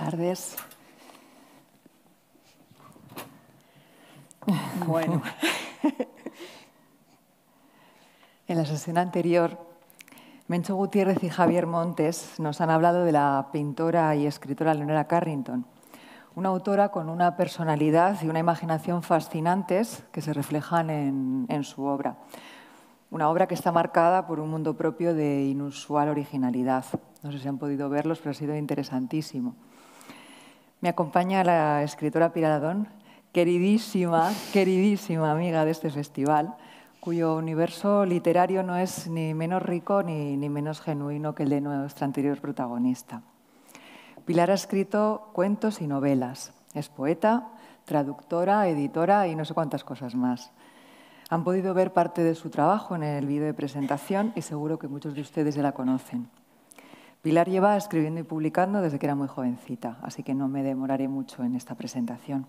tardes. Bueno, en la sesión anterior, Mencho Gutiérrez y Javier Montes nos han hablado de la pintora y escritora Leonora Carrington, una autora con una personalidad y una imaginación fascinantes que se reflejan en su obra. Una obra que está marcada por un mundo propio de inusual originalidad. No sé si han podido verlos, pero ha sido interesantísimo. Me acompaña la escritora Adón, queridísima, queridísima amiga de este festival, cuyo universo literario no es ni menos rico ni, ni menos genuino que el de nuestra anterior protagonista. Pilar ha escrito cuentos y novelas. Es poeta, traductora, editora y no sé cuántas cosas más. Han podido ver parte de su trabajo en el vídeo de presentación y seguro que muchos de ustedes ya la conocen. Pilar lleva escribiendo y publicando desde que era muy jovencita, así que no me demoraré mucho en esta presentación.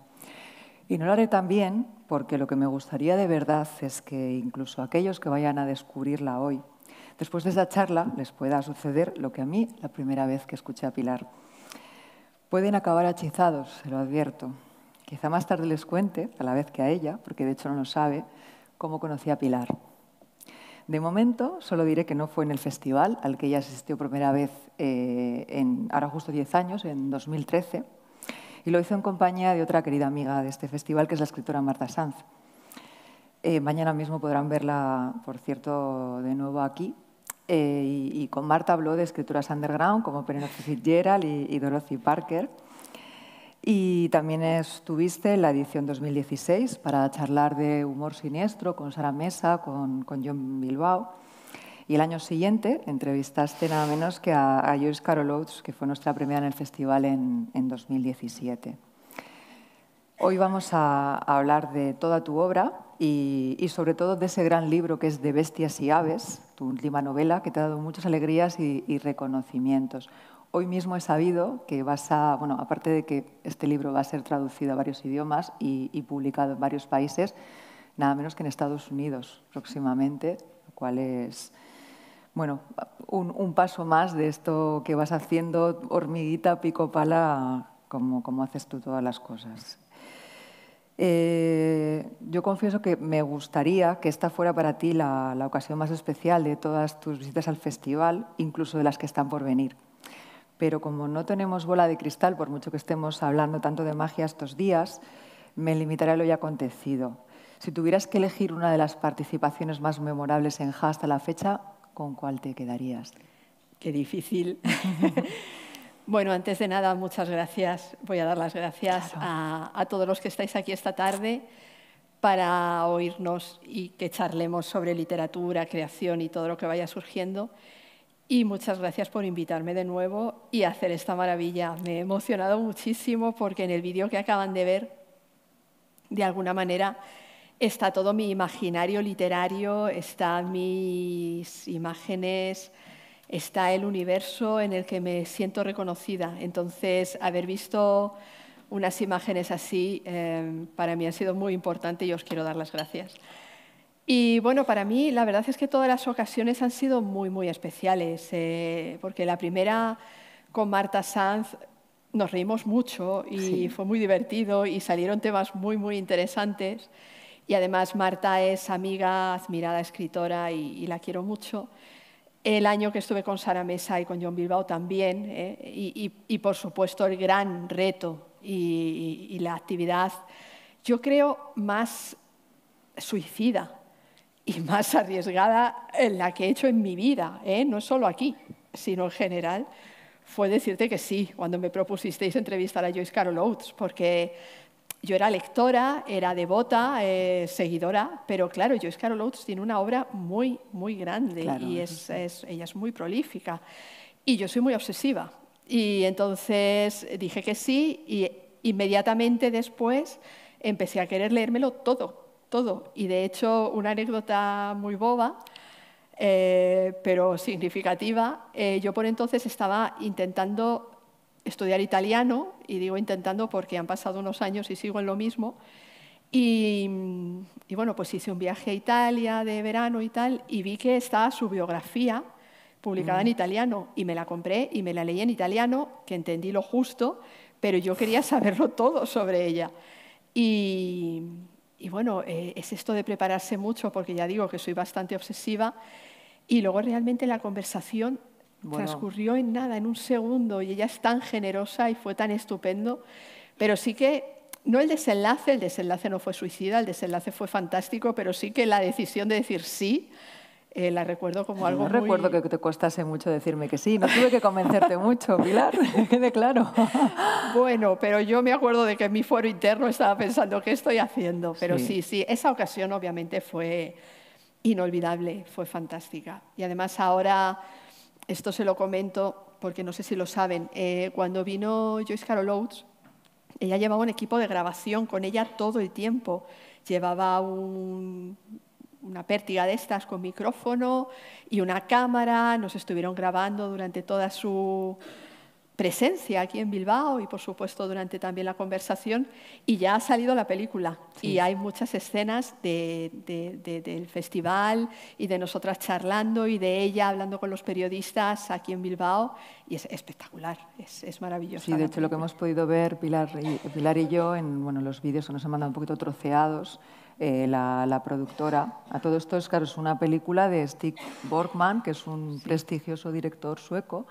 Y no lo haré también porque lo que me gustaría de verdad es que incluso aquellos que vayan a descubrirla hoy, después de esa charla les pueda suceder lo que a mí la primera vez que escuché a Pilar. Pueden acabar hechizados, se lo advierto. Quizá más tarde les cuente, a la vez que a ella, porque de hecho no lo sabe, cómo conocí a Pilar. De momento, solo diré que no fue en el festival al que ella asistió primera vez eh, ahora justo 10 años, en 2013, y lo hizo en compañía de otra querida amiga de este festival, que es la escritora Marta Sanz. Eh, mañana mismo podrán verla, por cierto, de nuevo aquí. Eh, y, con Marta habló de escrituras underground como Penelope Fitzgerald y Dorothy Parker. Y también estuviste en la edición 2016 para charlar de humor siniestro con Sara Mesa, con, John Bilbao. Y el año siguiente entrevistaste nada menos que a, Joyce Carol Oates, que fue nuestra premia en el festival en, 2017. Hoy vamos a, hablar de toda tu obra y, sobre todo de ese gran libro que es De Bestias y Aves, tu última novela, que te ha dado muchas alegrías y reconocimientos. Hoy mismo he sabido que vas a, bueno, aparte de que este libro va a ser traducido a varios idiomas y, publicado en varios países, nada menos que en Estados Unidos próximamente, lo cual es, bueno, un, paso más de esto que vas haciendo hormiguita, pico, pala, como, haces tú todas las cosas. Eh, yo confieso que me gustaría que esta fuera para ti la ocasión más especial de todas tus visitas al festival, incluso de las que están por venir pero como no tenemos bola de cristal, por mucho que estemos hablando tanto de magia estos días, me limitaré a lo ya acontecido. Si tuvieras que elegir una de las participaciones más memorables en Ja hasta la fecha, ¿con cuál te quedarías? Qué difícil. bueno, antes de nada, muchas gracias. Voy a dar las gracias a, a todos los que estáis aquí esta tarde para oírnos y que charlemos sobre literatura, creación y todo lo que vaya surgiendo y muchas gracias por invitarme de nuevo y hacer esta maravilla. Me he emocionado muchísimo porque en el vídeo que acaban de ver, de alguna manera, está todo mi imaginario literario, están mis imágenes, está el universo en el que me siento reconocida. Entonces, haber visto unas imágenes así eh, para mí ha sido muy importante y os quiero dar las gracias. Y bueno, para mí la verdad es que todas las ocasiones han sido muy, muy especiales, eh, porque la primera con Marta Sanz nos reímos mucho y fue muy divertido y salieron temas muy, muy interesantes. Y además Marta es amiga, admirada escritora y, la quiero mucho. El año que estuve con Sara Mesa y con John Bilbao también, eh, y, y, por supuesto el gran reto y la actividad, yo creo, más suicida y más arriesgada en la que he hecho en mi vida, ¿eh? no solo aquí, sino en general, fue decirte que sí cuando me propusisteis entrevistar a Joyce Carol Oates, porque yo era lectora, era devota, eh, seguidora, pero claro, Joyce Carol Oates tiene una obra muy, muy grande y ella es muy prolífica. Y yo soy muy obsesiva. Y entonces dije que sí y inmediatamente después empecé a querer leérmelo todo, todo. Y de hecho, una anécdota muy boba, eh, pero significativa, eh, yo por entonces estaba intentando estudiar italiano, y digo intentando porque han pasado unos años y sigo en lo mismo. Y, bueno, pues hice un viaje a Italia de verano y tal, y vi que estaba su biografía publicada en mm. italiano, y me la compré y me la leí en italiano, que entendí lo justo, pero yo quería saberlo todo sobre ella. Y, y bueno, eh, es esto de prepararse mucho, porque ya digo que soy bastante obsesiva. Y luego realmente la conversación transcurrió en nada, en un segundo, y ella es tan generosa y fue tan estupendo. Pero sí que, no el desenlace, el desenlace no fue suicida, el desenlace fue fantástico, pero sí que la decisión de decir sí eh, la recuerdo como algo no recuerdo que te costase mucho decirme que sí, no tuve que convencerte mucho, Pilar, quede claro. bueno, pero yo me acuerdo de que en mi fuero interno estaba pensando, ¿qué estoy haciendo? Pero sí, sí, esa ocasión obviamente fue inolvidable, fue fantástica. Y además ahora, esto se lo comento porque no sé si lo saben, eh, cuando vino Joyce Carol Oates, ella llevaba un equipo de grabación con ella todo el tiempo. Llevaba un una pértiga de estas con micrófono y una cámara, nos estuvieron grabando durante toda su presencia aquí en Bilbao y por supuesto durante también la conversación y ya ha salido la película y hay muchas escenas del festival y de nosotras charlando y de ella hablando con los periodistas aquí en Bilbao y es espectacular, es, maravilloso. Sí, de hecho lo que hemos podido ver Pilar y, yo en bueno, los vídeos que nos han mandado un poquito troceados eh, la, productora. A todo esto es, una película de Stig Borgman, que es un prestigioso director sueco.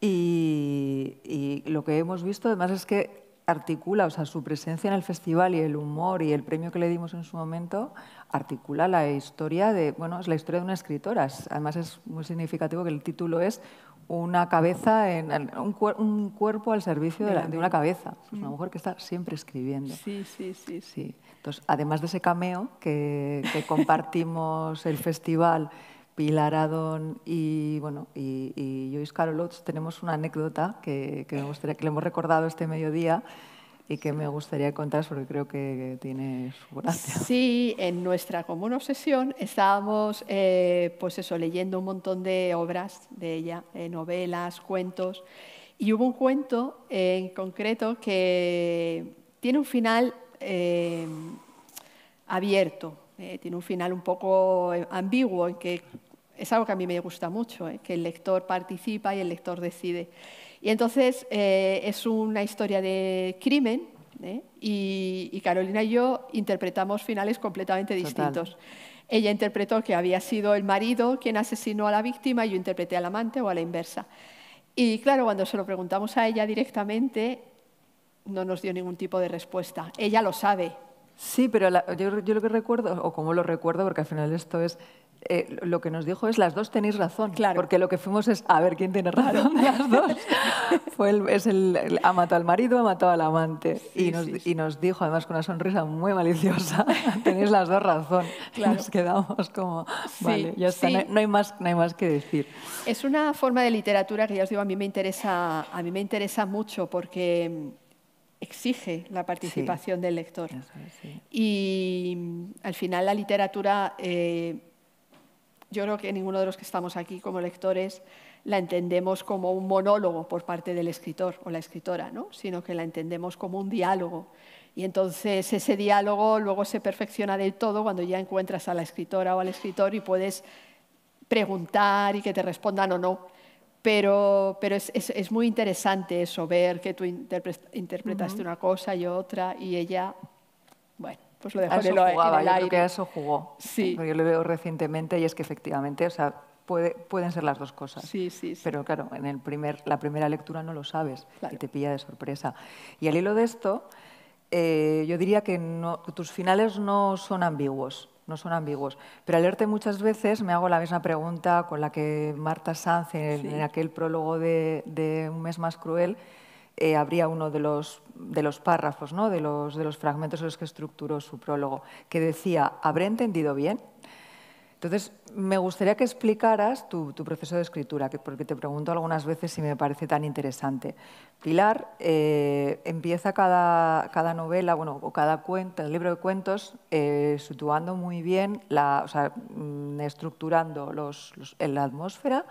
Y, y, lo que hemos visto, además, es que articula, o sea, su presencia en el festival y el humor y el premio que le dimos en su momento, articula la historia de, bueno, es la historia de una escritora. Además, es muy significativo que el título es una cabeza, en, un, cuerpo al servicio de, una cabeza. Pues una mujer que está siempre escribiendo. Sí, sí, sí. sí. Entonces, además de ese cameo que, compartimos el festival, Pilar Adón y, bueno, y, y Joyce Carol tenemos una anécdota que, que, que le hemos recordado este mediodía y que me gustaría contar porque creo que tiene su gracia. Sí, en nuestra común obsesión estábamos eh, pues eso, leyendo un montón de obras de ella, eh, novelas, cuentos, y hubo un cuento eh, en concreto que tiene un final abierto, tiene un final un poco ambiguo en que es algo que a mí me gusta mucho, ¿eh? que el lector participa y el lector decide. Y entonces eh, es una historia de crimen ¿eh? y, Carolina y yo interpretamos finales completamente distintos. Ella interpretó que había sido el marido quien asesinó a la víctima y yo interpreté al amante o a la inversa. Y claro, cuando se lo preguntamos a ella directamente, no nos dio ningún tipo de respuesta. Ella lo sabe. Sí, pero yo, yo lo que recuerdo, o como lo recuerdo, porque al final esto es eh, lo que nos dijo es las dos tenéis razón, porque lo que fuimos es a ver quién tiene razón las dos. Fue ha matado al marido, ha matado al amante y, nos, dijo además con una sonrisa muy maliciosa, tenéis las dos razón. nos quedamos como, vale, no, hay más, no hay más que decir. Es una forma de literatura que ya os digo, a mí me interesa, a mí me interesa mucho porque mm, exige la participación del lector. y mm, al final la literatura... Eh, yo creo que ninguno de los que estamos aquí como lectores la entendemos como un monólogo por parte del escritor o la escritora, sino que la entendemos como un diálogo. Y entonces ese diálogo luego se perfecciona del todo cuando ya encuentras a la escritora o al escritor y puedes preguntar y que te respondan o no. Pero, pero es, es, muy interesante eso, ver que tú interpretaste una cosa y otra y ella, bueno pues lo dejó a eso yo Creo que a eso jugó. Sí. Yo lo veo recientemente y es que efectivamente, o sea, pueden ser las dos cosas. Sí, sí, Pero claro, en el primer, la primera lectura no lo sabes y te pilla de sorpresa. Y al hilo de esto, eh, yo diría que tus finales no son ambiguos. No son ambiguos. Pero al leerte muchas veces me hago la misma pregunta con la que Marta Sanz en, aquel prólogo de, de Un mes más cruel habría eh, uno de los, de los párrafos, ¿no? de, los, de los fragmentos en los que estructuró su prólogo, que decía, ¿habré entendido bien? Entonces, me gustaría que explicaras tu, proceso de escritura, porque te pregunto algunas veces si me parece tan interesante. Pilar eh, empieza cada, cada, novela, bueno, o cada cuento, el libro de cuentos, eh, situando muy bien, la, o sea, mm, estructurando los, los, la atmósfera,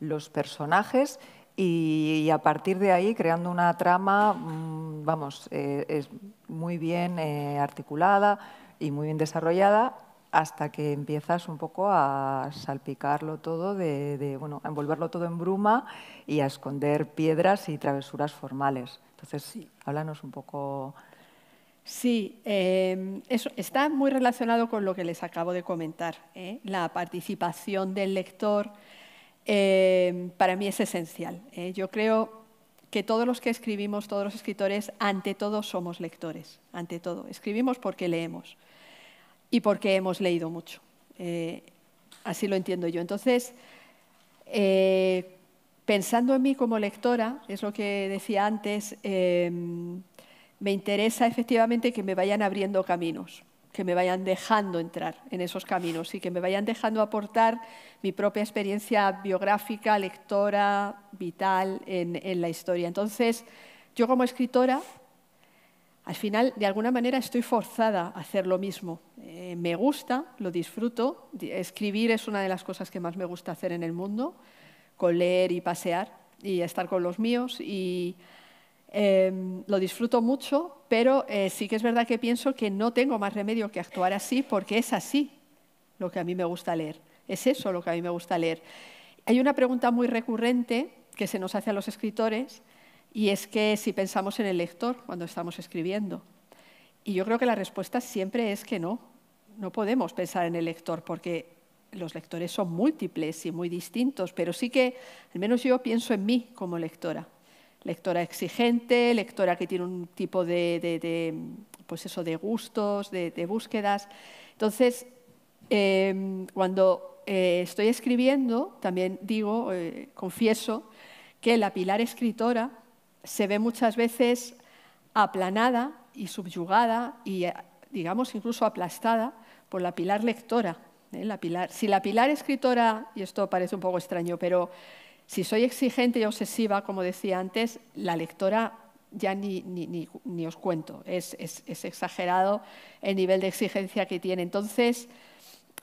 los personajes y, a partir de ahí creando una trama, mm, vamos, eh, es muy bien eh, articulada y muy bien desarrollada hasta que empiezas un poco a salpicarlo todo, de, bueno, a envolverlo todo en bruma y a esconder piedras y travesuras formales. Entonces, sí. háblanos un poco. Sí, eh, eso está muy relacionado con lo que les acabo de comentar, la participación del lector eh, para mí es esencial. ¿eh? Yo creo que todos los que escribimos, todos los escritores, ante todo somos lectores, ante todo. Escribimos porque leemos y porque hemos leído mucho. Eh, así lo entiendo yo. Entonces, pensando en mí como lectora, es lo que decía antes, me interesa efectivamente que me vayan abriendo caminos que me vayan dejando entrar en esos caminos y que me vayan dejando aportar mi propia experiencia biográfica, lectora, vital en, la historia. Entonces, yo como escritora, al final, de alguna manera, estoy forzada a hacer lo mismo. Eh, me gusta, lo disfruto. Escribir es una de las cosas que más me gusta hacer en el mundo, con leer y pasear y estar con los míos. Y Em, lo disfruto mucho, pero eh, sí que es verdad que pienso que no tengo más remedio que actuar así porque es así lo que a mí me gusta leer. Es eso lo que a mí me gusta leer. Hay una pregunta muy recurrente que se nos hace a los escritores y es que si pensamos en el lector cuando estamos escribiendo. Y yo creo que la respuesta siempre es que no. No podemos pensar en el lector porque los lectores son múltiples y muy distintos, pero sí que al menos yo pienso en mí como lectora lectora exigente, lectora que tiene un tipo de, pues eso, de gustos, de, búsquedas. Entonces, em, cuando eh, estoy escribiendo, también digo, eh, confieso, que la pilar escritora se ve muchas veces aplanada y subyugada y, eh, digamos, incluso aplastada por la pilar lectora. La pilar, si la pilar escritora, y esto parece un poco extraño, pero si soy exigente y obsesiva, como decía antes, la lectora ya ni, os cuento. Es, exagerado el nivel de exigencia que tiene. Entonces,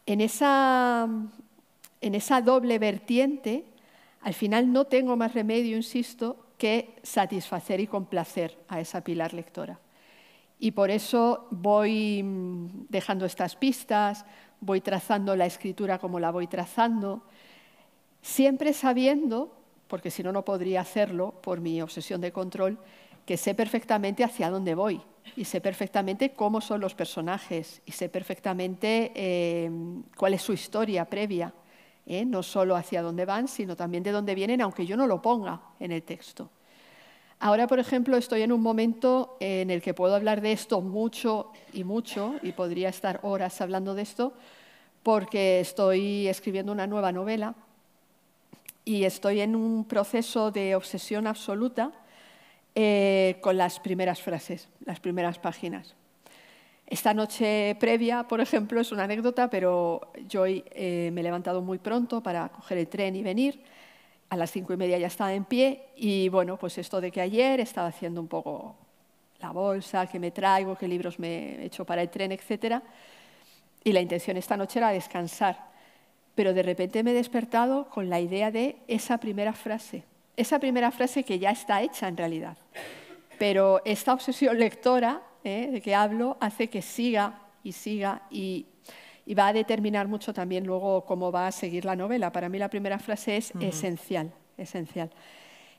en esa doble vertiente, al final no tengo más remedio, insisto, que satisfacer y complacer a esa pilar lectora. Y por eso voy mm, dejando estas pistas, voy trazando la escritura como la voy trazando siempre sabiendo, porque si no, no podría hacerlo por mi obsesión de control, que sé perfectamente hacia dónde voy y sé perfectamente cómo son los personajes y sé perfectamente eh, cuál es su historia previa, ¿eh? no solo hacia dónde van, sino también de dónde vienen, aunque yo no lo ponga en el texto. Ahora, por ejemplo, estoy en un momento en el que puedo hablar de esto mucho y mucho, y podría estar horas hablando de esto, porque estoy escribiendo una nueva novela y estoy en un proceso de obsesión absoluta eh, con las primeras frases, las primeras páginas. Esta noche previa, por ejemplo, es una anécdota, pero yo eh, me he levantado muy pronto para coger el tren y venir. A las cinco y media ya estaba en pie y bueno, pues esto de que ayer estaba haciendo un poco la bolsa, qué me traigo, qué libros me he hecho para el tren, etc. Y la intención esta noche era descansar pero de repente me he despertado con la idea de esa primera frase, esa primera frase que ya está hecha en realidad. Pero esta obsesión lectora ¿eh? de que hablo hace que siga y siga y, va a determinar mucho también luego cómo va a seguir la novela. Para mí la primera frase es esencial, esencial.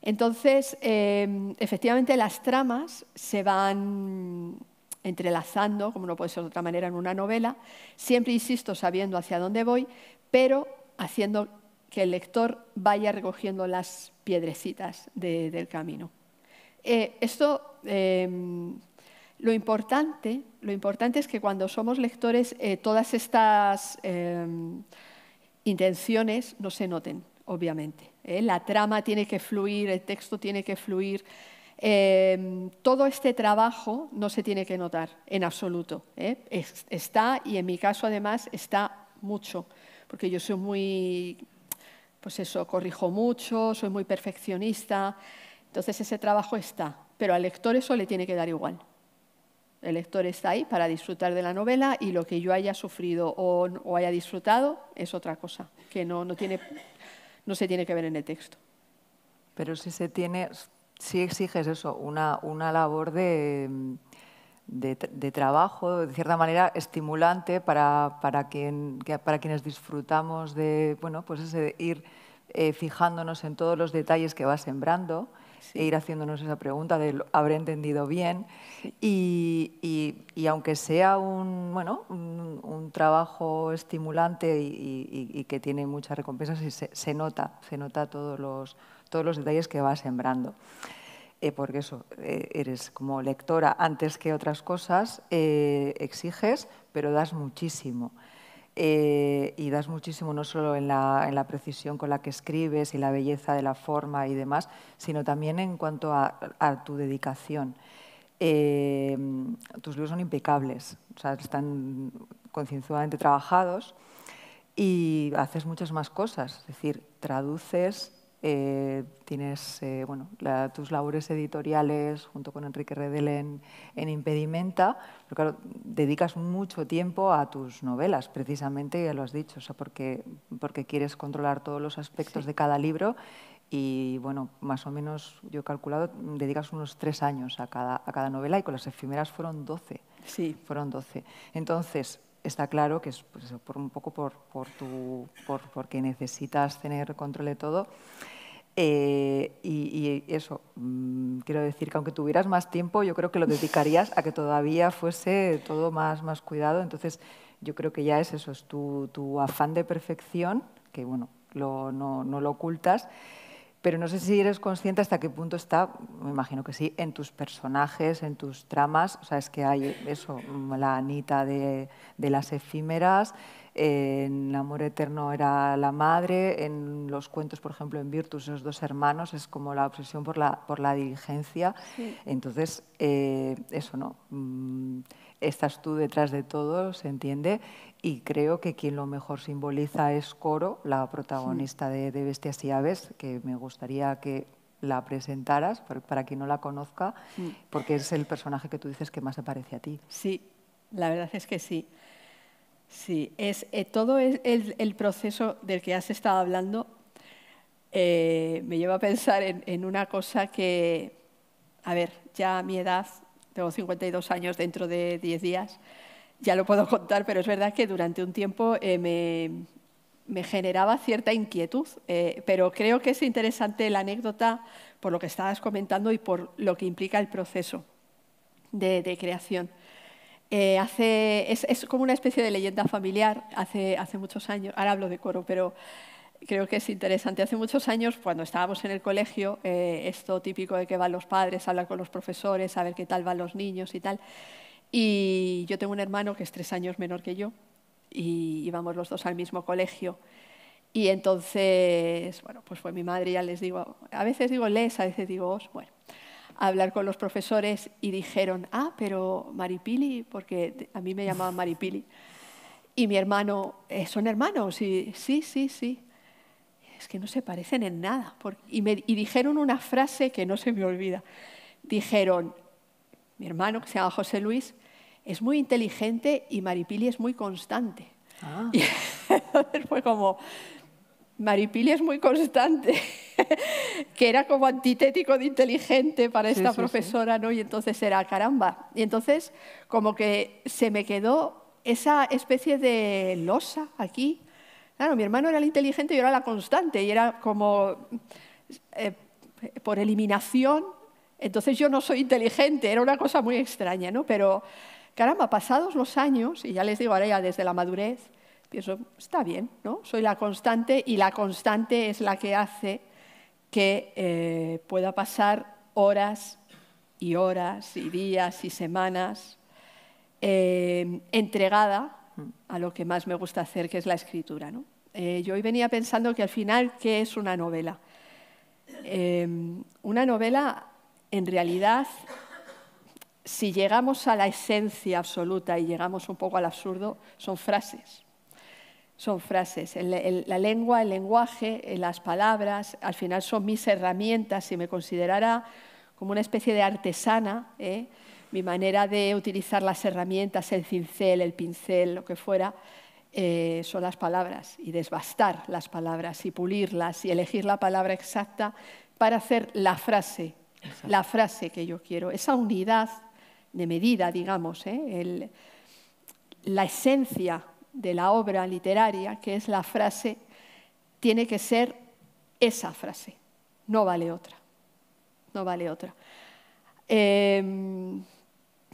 Entonces, em, efectivamente, las tramas se van entrelazando, como no puede ser de otra manera en una novela, siempre insisto sabiendo hacia dónde voy, pero haciendo que el lector vaya recogiendo las piedrecitas del camino. Eh, esto, em, lo, importante, lo importante es que cuando somos lectores eh, todas estas em, intenciones no se noten, obviamente. ¿eh? La trama tiene que fluir, el texto tiene que fluir. Em, todo este trabajo no se tiene que notar en absoluto. está, y en mi caso además, está mucho porque yo soy muy, pues eso, corrijo mucho, soy muy perfeccionista. Entonces ese trabajo está, pero al lector eso le tiene que dar igual. El lector está ahí para disfrutar de la novela y lo que yo haya sufrido o, haya disfrutado es otra cosa, que no, tiene, no se tiene que ver en el texto. Pero si se tiene, si exiges eso, una labor de de, trabajo, de cierta manera estimulante para, para, quien, para quienes disfrutamos de bueno, pues ir eh, fijándonos en todos los detalles que va sembrando e ir haciéndonos esa pregunta de habré entendido bien. Y, y, aunque sea un, bueno, un, trabajo estimulante y, que tiene muchas recompensas, se, se, nota, se nota todos los, todos los detalles que va sembrando. Eh, porque eso, eh, eres como lectora antes que otras cosas, eh, exiges, pero das muchísimo. y das muchísimo no solo en la, precisión con la que escribes y la belleza de la forma y demás, sino también en cuanto a, tu dedicación. tus libros son impecables, están concienzudamente trabajados y haces muchas más cosas, es decir, traduces, eh, tienes eh, bueno, tus labores editoriales junto con Enrique Redel en, Impedimenta, pero claro, dedicas mucho tiempo a tus novelas, precisamente, ya lo has dicho, porque, porque quieres controlar todos los aspectos de cada libro y bueno, más o menos, yo he calculado, dedicas unos tres años a cada, novela y con las efímeras fueron doce. Sí. Fueron doce. Entonces, está claro que es pues por un poco por, por tu, por, porque necesitas tener control de todo. Eh, y, eso, mm, quiero decir que aunque tuvieras más tiempo, yo creo que lo dedicarías a que todavía fuese todo más, más cuidado. Entonces, yo creo que ya es eso, es tu, tu afán de perfección, que bueno, lo, no, no lo ocultas pero no sé si eres consciente hasta qué punto está, me imagino que sí, en tus personajes, en tus tramas. O sea, es que hay eso, la Anita de, las efímeras, en Amor Eterno era la madre, en los cuentos, por ejemplo, en Virtus, esos dos hermanos, es como la obsesión por la, por la diligencia. Entonces, eh, eso, ¿no? Mm, estás tú detrás de todo, se entiende, y creo que quien lo mejor simboliza es Coro, la protagonista de, Bestias y Aves, que me gustaría que la presentaras para, que quien no la conozca, mm. porque es el personaje que tú dices que más se parece a ti. Sí, la verdad es que sí. Sí, es, eh, todo el, proceso del que has estado hablando eh, me lleva a pensar en, en una cosa que, a ver, ya a mi edad tengo 52 años dentro de 10 días, ya lo puedo contar, pero es verdad que durante un tiempo eh, me, generaba cierta inquietud, eh, pero creo que es interesante la anécdota por lo que estabas comentando y por lo que implica el proceso de, creación. Eh, hace, es, es, como una especie de leyenda familiar, hace, hace muchos años, ahora hablo de coro, pero creo que es interesante. Hace muchos años, cuando estábamos en el colegio, eh, esto típico de que van los padres, a hablar con los profesores, a ver qué tal van los niños y tal. Y yo tengo un hermano que es tres años menor que yo y íbamos los dos al mismo colegio. Y entonces, bueno, pues fue mi madre, ya les digo, a veces digo les, a veces digo os, bueno, a hablar con los profesores y dijeron, ah, pero Maripili, porque a mí me llamaban Maripili. Y mi hermano, eh, ¿son hermanos? Y sí, sí, sí es que no se parecen en nada. Y, me, y dijeron una frase que no se me olvida. Dijeron, mi hermano que se llama José Luis, es muy inteligente y Maripili es muy constante. Ah. Y entonces fue como, Maripili es muy constante, que era como antitético de inteligente para esta profesora, ¿no? Y entonces era caramba. Y entonces como que se me quedó esa especie de losa aquí Claro, mi hermano era el inteligente y yo era la constante y era como eh, por eliminación. Entonces yo no soy inteligente, era una cosa muy extraña, ¿no? Pero caramba, pasados los años, y ya les digo ahora ya desde la madurez, pienso, está bien, ¿no? Soy la constante y la constante es la que hace que eh, pueda pasar horas y horas y días y semanas eh, entregada mm. a lo que más me gusta hacer, que es la escritura. ¿no? Eh, yo hoy venía pensando que al final, ¿qué es una novela? Em, una novela, en realidad, si llegamos a la esencia absoluta y llegamos un poco al absurdo, son frases. Son frases. la lengua, el lenguaje, eh, las palabras, al final son mis herramientas. Si me considerara como una especie de artesana, ¿eh? mi manera de utilizar las herramientas, el cincel, el pincel, lo que fuera, eh, son las palabras y desbastar las palabras y pulirlas y elegir la palabra exacta para hacer la frase, la frase que yo quiero, esa unidad de medida, digamos, eh, la esencia de la obra literaria, que es la frase, tiene que ser esa frase, no vale otra, no vale otra. Em,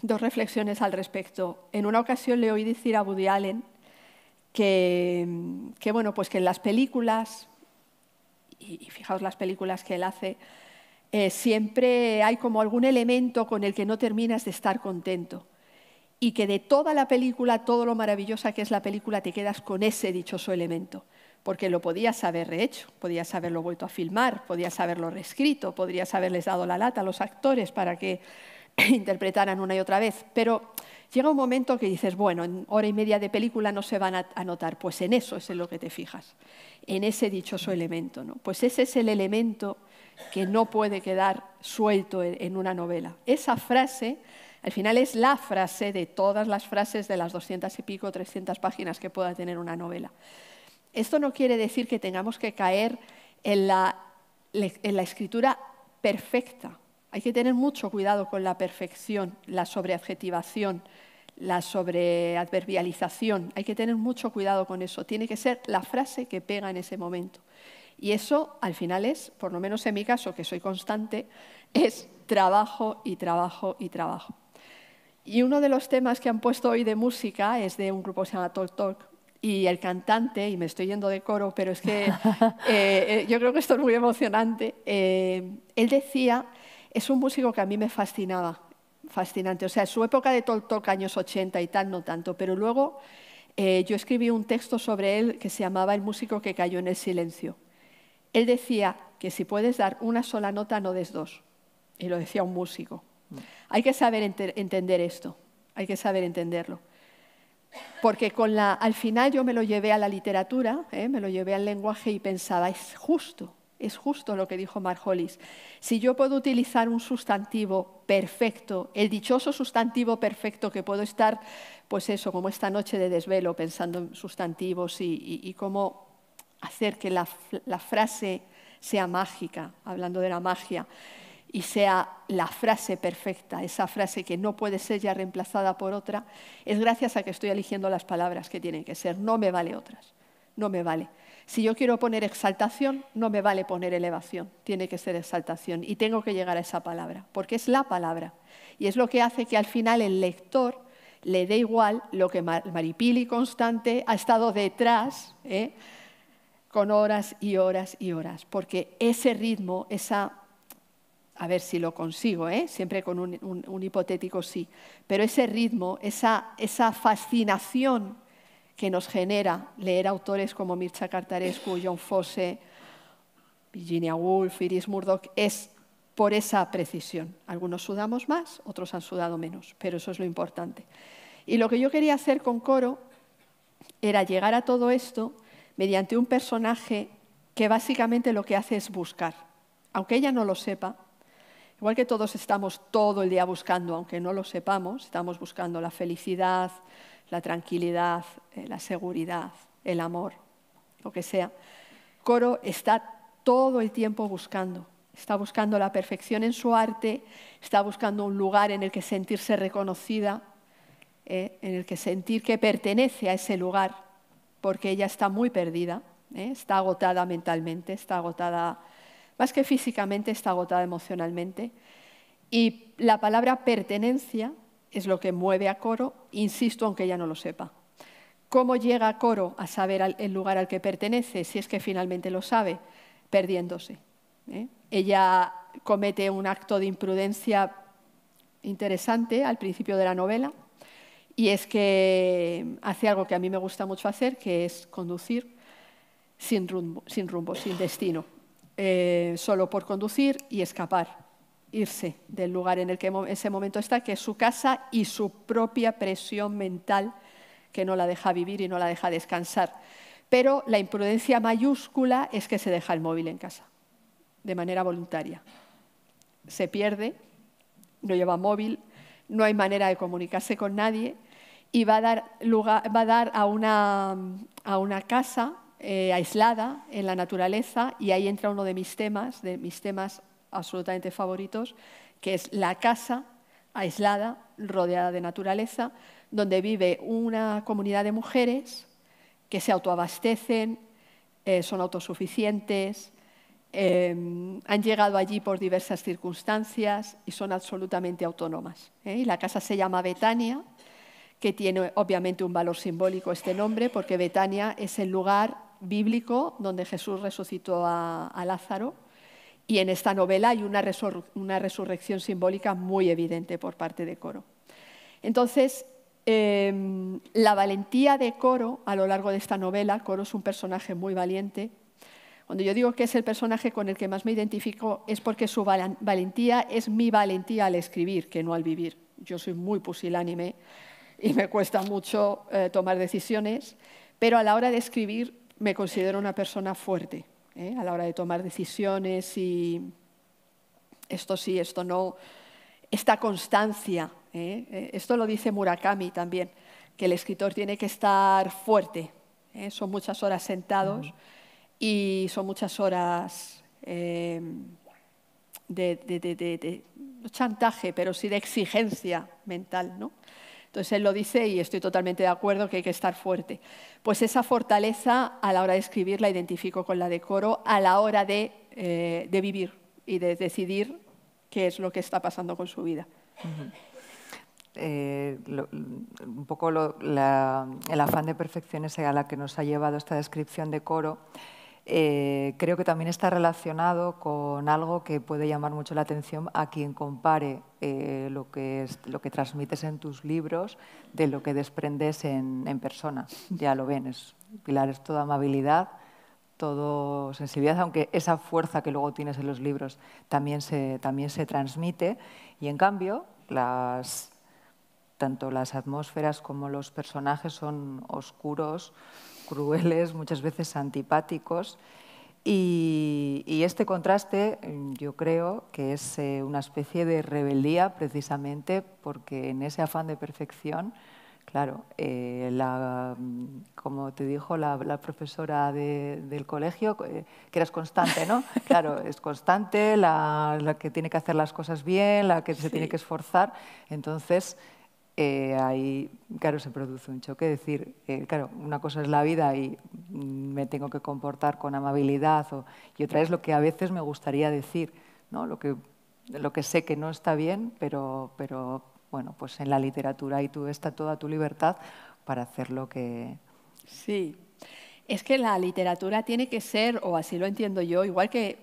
dos reflexiones al respecto. En una ocasión le oí decir a Woody Allen, que, bueno, pues que en las películas, y, fijaos las películas que él hace, eh, siempre hay como algún elemento con el que no terminas de estar contento. Y que de toda la película, todo lo maravillosa que es la película, te quedas con ese dichoso elemento. Porque lo podías haber rehecho, podías haberlo vuelto a filmar, podías haberlo reescrito, podrías haberles dado la lata a los actores para que interpretaran una y otra vez. Pero llega un momento que dices, bueno, en hora y media de película no se van a notar, pues en eso es en lo que te fijas, en ese dichoso elemento. ¿no? Pues ese es el elemento que no puede quedar suelto en una novela. Esa frase, al final, es la frase de todas las frases de las 200 y pico, 300 páginas que pueda tener una novela. Esto no quiere decir que tengamos que caer en la escritura perfecta, hay que tener mucho cuidado con la perfección, la sobreadjetivación, la sobreadverbialización. Hay que tener mucho cuidado con eso. Tiene que ser la frase que pega en ese momento. Y eso, al final, es, por lo menos en mi caso, que soy constante, es trabajo y trabajo y trabajo. Y uno de los temas que han puesto hoy de música es de un grupo que se llama Talk Talk. Y el cantante, y me estoy yendo de coro, pero es que eh, eh, yo creo que esto es muy emocionante, eh, él decía es un músico que a mí me fascinaba, fascinante. O sea, su época de Tol años 80 y tal, no tanto, pero luego eh, yo escribí un texto sobre él que se llamaba El músico que cayó en el silencio. Él decía que si puedes dar una sola nota, no des dos. Y lo decía un músico. Mm. Hay que saber entender esto, hay que saber entenderlo. Porque al final yo me lo llevé a la literatura, ¿eh? me lo llevé al lenguaje y pensaba, es justo, es justo lo que dijo Marjolis. Si yo puedo utilizar un sustantivo perfecto, el dichoso sustantivo perfecto que puedo estar, pues eso, como esta noche de desvelo, pensando en sustantivos y, cómo hacer que la, la frase sea mágica, hablando de la magia, y sea la frase perfecta, esa frase que no puede ser ya reemplazada por otra, es gracias a que estoy eligiendo las palabras que tienen que ser. No me vale otras, no me vale. Si yo quiero poner exaltación, no me vale poner elevación, tiene que ser exaltación y tengo que llegar a esa palabra, porque es la palabra. Y es lo que hace que al final el lector le dé igual lo que Maripili Constante ha estado detrás, ¿eh? con horas y horas y horas, porque ese ritmo, esa... A ver si lo consigo, ¿eh? siempre con un, hipotético sí, pero ese ritmo, esa, esa fascinación que nos genera leer autores como Mircha Cartarescu, John Fosse, Virginia Woolf, Iris Murdoch, es por esa precisión. Algunos sudamos más, otros han sudado menos, pero eso es lo importante. Y lo que yo quería hacer con Coro era llegar a todo esto mediante un personaje que básicamente lo que hace es buscar. Aunque ella no lo sepa, igual que todos estamos todo el día buscando, aunque no lo sepamos, estamos buscando la felicidad, la tranquilidad, eh, la seguridad, el amor, lo que sea. Coro está todo el tiempo buscando. Está buscando la perfección en su arte, está buscando un lugar en el que sentirse reconocida, eh, en el que sentir que pertenece a ese lugar, porque ella está muy perdida, eh, está agotada mentalmente, está agotada, más que físicamente, está agotada emocionalmente. Y la palabra pertenencia es lo que mueve a Coro, insisto, aunque ella no lo sepa. ¿Cómo llega Coro a saber el lugar al que pertenece, si es que finalmente lo sabe? Perdiéndose. ¿eh? Ella comete un acto de imprudencia interesante al principio de la novela, y es que hace algo que a mí me gusta mucho hacer, que es conducir sin rumbo, sin, destino, eh, solo por conducir y escapar irse del lugar en el que en ese momento está, que es su casa y su propia presión mental que no la deja vivir y no la deja descansar. Pero la imprudencia mayúscula es que se deja el móvil en casa, de manera voluntaria. Se pierde, no lleva móvil, no hay manera de comunicarse con nadie y va a dar, a, una, casa eh, aislada en la naturaleza y ahí entra uno de mis temas, de mis temas absolutamente favoritos, que es la casa aislada, rodeada de naturaleza, donde vive una comunidad de mujeres que se autoabastecen, eh, son autosuficientes, eh, han llegado allí por diversas circunstancias y son absolutamente autónomas. ¿eh? Y la casa se llama Betania, que tiene obviamente un valor simbólico este nombre, porque Betania es el lugar bíblico donde Jesús resucitó a Lázaro y en esta novela hay una, resurrección simbólica muy evidente por parte de Coro. Entonces, em, la valentía de Coro a lo largo de esta novela, Coro es un personaje muy valiente. Cuando yo digo que es el personaje con el que más me identifico es porque su valentía es mi valentía al escribir, que no al vivir. Yo soy muy pusilánime y me cuesta mucho eh, tomar decisiones, pero a la hora de escribir me considero una persona fuerte. ¿eh? a la hora de tomar decisiones y esto sí, esto no, esta constancia. ¿eh? Eh, esto lo dice Murakami también, que el escritor tiene que estar fuerte. Son muchas horas sentados y son muchas horas de, de, chantaje, pero sí de exigencia mental. ¿no? Entonces él lo dice y estoy totalmente de acuerdo que hay que estar fuerte. Pues esa fortaleza a la hora de escribir la identifico con la de coro, a la hora de, eh, de vivir y de decidir qué es lo que está pasando con su vida. Eh, un poco el afán de perfecciones es a la que nos ha llevado esta descripción de coro eh, creo que también está relacionado con algo que puede llamar mucho la atención a quien compare eh, lo, que es, lo que transmites en tus libros de lo que desprendes en, en persona. Ya lo ven, Pilar es toda amabilidad, todo sensibilidad, aunque esa fuerza que luego tienes en los libros también se, también se transmite. Y en cambio, las, tanto las atmósferas como los personajes son oscuros, crueles, muchas veces antipáticos. Y, este contraste yo creo que es eh, una especie de rebeldía precisamente porque en ese afán de perfección, claro, eh, como te dijo la, profesora del colegio, eh, que eras constante, ¿no? Claro, es constante, la, que tiene que hacer las cosas bien, la que se tiene que esforzar. Entonces, eh, ahí, claro, se produce un choque. Es decir, eh, claro, una cosa es la vida y me tengo que comportar con amabilidad y otra es lo que a veces me gustaría decir, ¿no? lo, que, lo que sé que no está bien, pero, pero bueno, pues en la literatura y tú está toda tu libertad para hacer lo que... Sí, es que la literatura tiene que ser, o así lo entiendo yo, igual que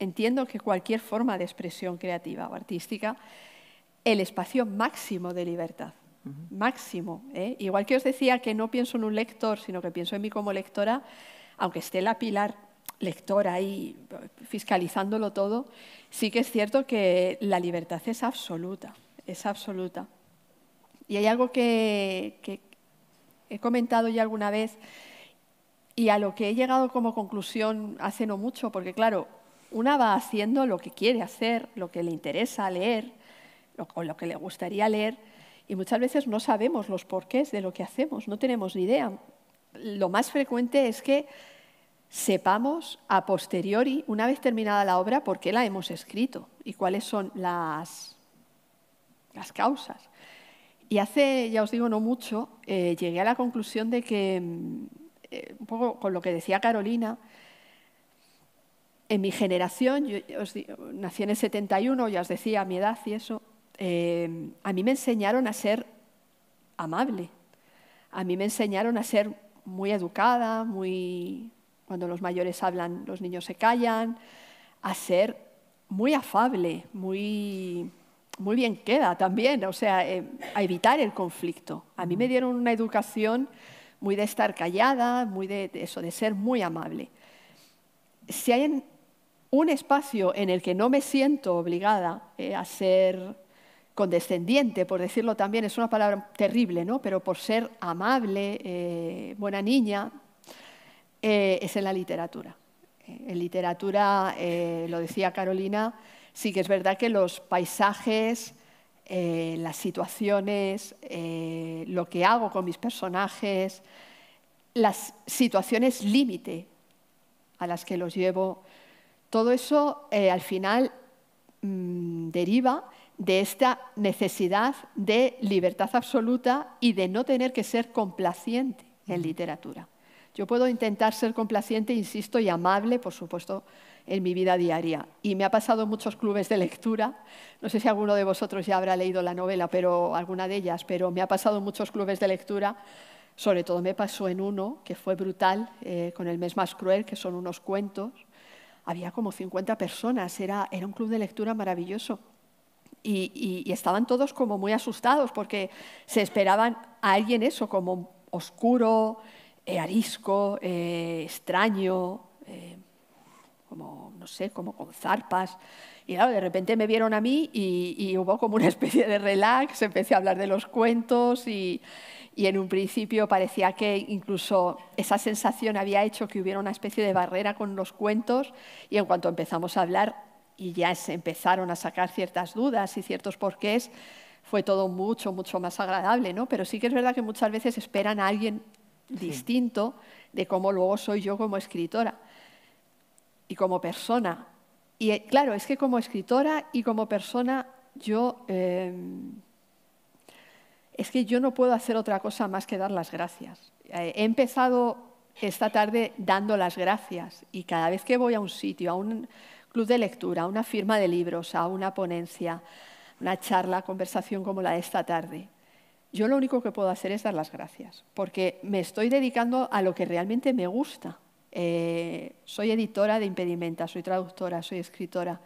entiendo que cualquier forma de expresión creativa o artística, el espacio máximo de libertad. Máximo. ¿eh? Igual que os decía que no pienso en un lector, sino que pienso en mí como lectora, aunque esté la pilar lectora ahí fiscalizándolo todo, sí que es cierto que la libertad es absoluta, es absoluta. Y hay algo que he comentado ya alguna vez y a lo que he llegado como conclusión hace no mucho, porque claro, una va haciendo lo que quiere hacer, lo que le interesa leer, o lo que le gustaría leer, y muchas veces no sabemos los porqués de lo que hacemos, no tenemos ni idea. Lo más frecuente es que sepamos a posteriori, una vez terminada la obra, por qué la hemos escrito y cuáles son las, las causas. Y hace, ya os digo, no mucho, eh, llegué a la conclusión de que, mm, eh, un poco con lo que decía Carolina, en mi generación, yo nací en el 71, ya os decía mi edad y eso, Em, a mí me enseñaron a ser amable, a mí me enseñaron a ser muy educada, muy cuando los mayores hablan, los niños se callan, a ser muy afable, muy, muy bien queda también, o sea, em, a evitar el conflicto. A mí me dieron una educación muy de estar callada, muy de, eso, de ser muy amable. Si hay un espacio en el que no me siento obligada eh, a ser condescendiente, por decirlo también, es una palabra terrible, ¿no? pero por ser amable, eh, buena niña, eh, es en la literatura. Eh, en literatura, lo decía Carolina, sí que es verdad que los paisajes, las situaciones, lo que hago con mis personajes, las situaciones límite a las que los llevo, todo eso al final mm, deriva de esta necesidad de libertad absoluta y de no tener que ser complaciente en literatura. Yo puedo intentar ser complaciente, insisto, y amable, por supuesto, en mi vida diaria. Y me ha pasado muchos clubes de lectura. No sé si alguno de vosotros ya habrá leído la novela, pero alguna de ellas, pero me ha pasado muchos clubes de lectura. Sobre todo me pasó en uno que fue brutal, eh, con el mes más cruel, que son unos cuentos. Había como 50 personas, era, era un club de lectura maravilloso. Y, estaban todos como muy asustados porque se esperaban a alguien eso, como oscuro, eh, arisco, eh, extraño, eh, como, no sé, como con zarpas. Y claro, de repente me vieron a mí y, hubo como una especie de relax, empecé a hablar de los cuentos y en un principio parecía que incluso esa sensación había hecho que hubiera una especie de barrera con los cuentos y en cuanto empezamos a hablar y ya se empezaron a sacar ciertas dudas y ciertos porqués, fue todo mucho, mucho más agradable, ¿no? Pero sí que es verdad que muchas veces esperan a alguien distinto de cómo luego soy yo como escritora y como persona. Y eh, claro, es que como escritora y como persona yo... Em, es que yo no puedo hacer otra cosa más que dar las gracias. Eh, he empezado esta tarde dando las gracias y cada vez que voy a un sitio, a un, club de lectura, una firma de libros, a una ponencia, una charla, conversación como la de esta tarde. Yo lo único que puedo hacer es dar las gracias, porque me estoy dedicando a lo que realmente me gusta. Eh, soy editora de impedimenta, soy traductora, soy escritora.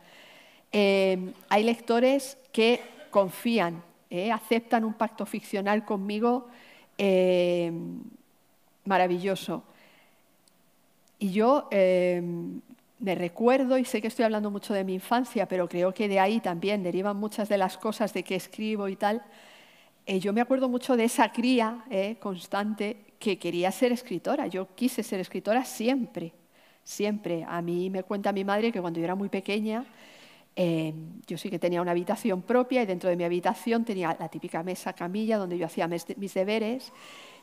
Eh, hay lectores que confían, eh, aceptan un pacto ficcional conmigo maravilloso. Y yo me recuerdo, y sé que estoy hablando mucho de mi infancia, pero creo que de ahí también derivan muchas de las cosas de que escribo y tal, eh, yo me acuerdo mucho de esa cría eh, constante que quería ser escritora. Yo quise ser escritora siempre, siempre. A mí me cuenta mi madre que cuando yo era muy pequeña, eh, yo sí que tenía una habitación propia y dentro de mi habitación tenía la típica mesa camilla donde yo hacía mis deberes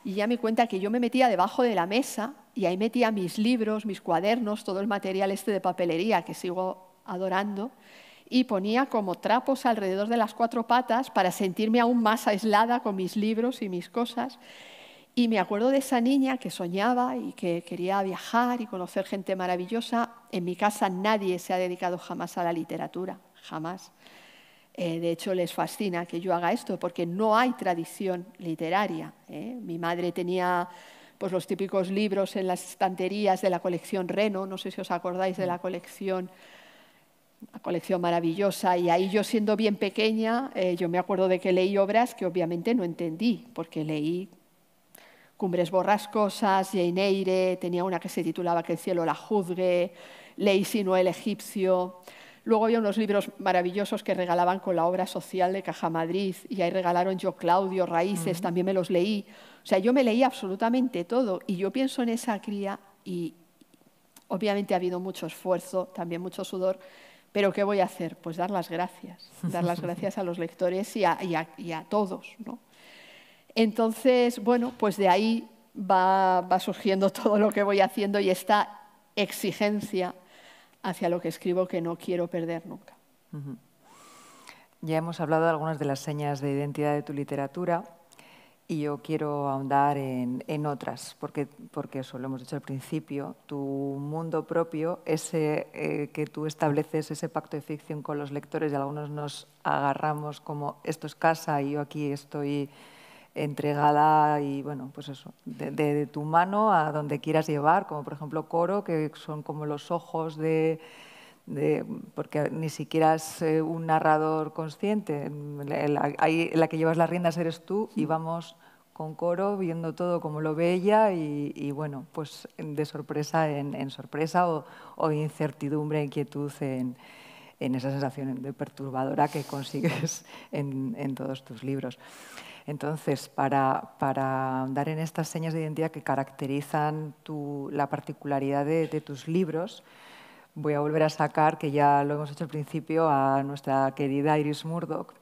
y ya me cuenta que yo me metía debajo de la mesa y ahí metía mis libros, mis cuadernos, todo el material este de papelería que sigo adorando y ponía como trapos alrededor de las cuatro patas para sentirme aún más aislada con mis libros y mis cosas. Y me acuerdo de esa niña que soñaba y que quería viajar y conocer gente maravillosa. En mi casa nadie se ha dedicado jamás a la literatura, jamás. Eh, de hecho, les fascina que yo haga esto porque no hay tradición literaria. ¿eh? Mi madre tenía pues, los típicos libros en las estanterías de la colección Reno, no sé si os acordáis de la colección una colección maravillosa y ahí yo siendo bien pequeña, eh, yo me acuerdo de que leí obras que obviamente no entendí, porque leí Cumbres borrascosas, Jane tenía una que se titulaba Que el cielo la juzgue, leí Sino el egipcio. Luego había unos libros maravillosos que regalaban con la obra social de Caja Madrid y ahí regalaron yo Claudio, Raíces, también me los leí. O sea, yo me leí absolutamente todo y yo pienso en esa cría y obviamente ha habido mucho esfuerzo, también mucho sudor, pero ¿qué voy a hacer? Pues dar las gracias, dar las gracias a los lectores y a, todos. Entonces, bueno, pues de ahí va surgiendo todo lo que voy haciendo y esta exigencia hacia lo que escribo que no quiero perder nunca. Ya hemos hablado de algunas de las señas de identidad de tu literatura y yo quiero ahondar en, otras, porque, porque eso lo hemos dicho al principio, tu mundo propio, ese eh, que tú estableces, ese pacto de ficción con los lectores y algunos nos agarramos como esto es casa y yo aquí estoy entregada y, bueno, pues eso, de, tu mano a donde quieras llevar, como por ejemplo coro, que son como los ojos de... porque ni siquiera es eh, un narrador consciente, la, ahí, la que llevas las riendas eres tú y vamos con coro, viendo todo como lo ve ella y, bueno, pues de sorpresa en, sorpresa o, incertidumbre, inquietud en, en, esa sensación de perturbadora que consigues en todos tus libros. Entonces, para, dar en estas señas de identidad que caracterizan la particularidad de, tus libros, voy a volver a sacar, que ya lo hemos hecho al principio, a nuestra querida Iris Murdoch,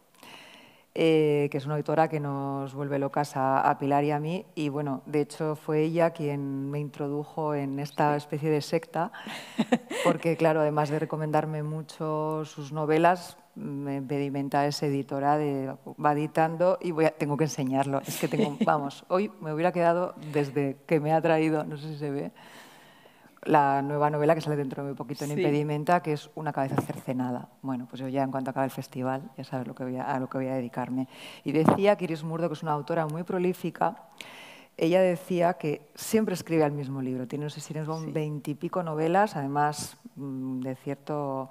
eh, que es una autora que nos vuelve locas a, Pilar y a mí. Y bueno, de hecho fue ella quien me introdujo en esta especie de secta, porque claro, además de recomendarme mucho sus novelas, me impedimenta esa editora, ah, va editando y tengo que enseñarlo. Es que tengo, vamos, hoy me hubiera quedado desde que me ha traído, no sé si se ve, la nueva novela que sale dentro de muy poquito en Impedimenta, que es Una cabeza cercenada. Bueno, pues yo ya en cuanto acabe el festival, ya sabes lo que voy a, lo que voy a dedicarme. Y decía que Murdo, que es una autora muy prolífica, ella decía que siempre escribe el mismo libro. Tiene, no sé si son veintipico novelas, además mm, de cierto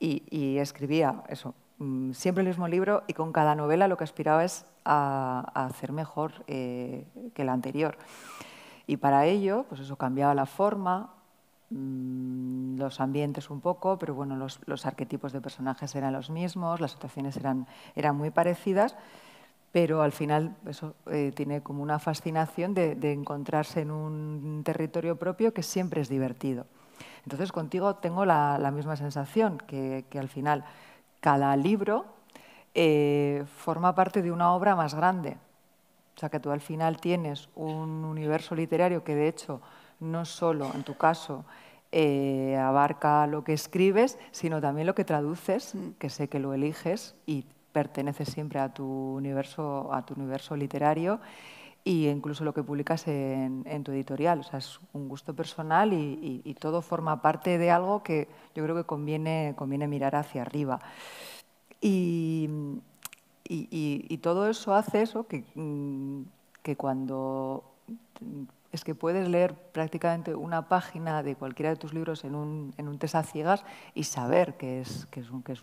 y, escribía eso, mm, siempre el mismo libro y con cada novela lo que aspiraba es a, hacer mejor eh, que la anterior. Y para ello, pues eso cambiaba la forma, mm, los ambientes un poco, pero bueno, los, arquetipos de personajes eran los mismos, las situaciones eran, muy parecidas, pero al final eso eh, tiene como una fascinación de encontrarse en un territorio propio que siempre es divertido. Entonces contigo tengo la, misma sensación, que, al final cada libro eh, forma parte de una obra más grande. O sea que tú al final tienes un universo literario que de hecho no solo en tu caso eh, abarca lo que escribes, sino también lo que traduces, mm. que sé que lo eliges y pertenece siempre a tu universo, a tu universo literario incluso lo que publicas en, tu editorial. O sea, es un gusto personal y, todo forma parte de algo que yo creo que conviene, mirar hacia arriba. Y, todo eso hace eso, mm, que, cuando es que puedes leer prácticamente una página de cualquiera de tus libros en un, en ciegas y saber que es,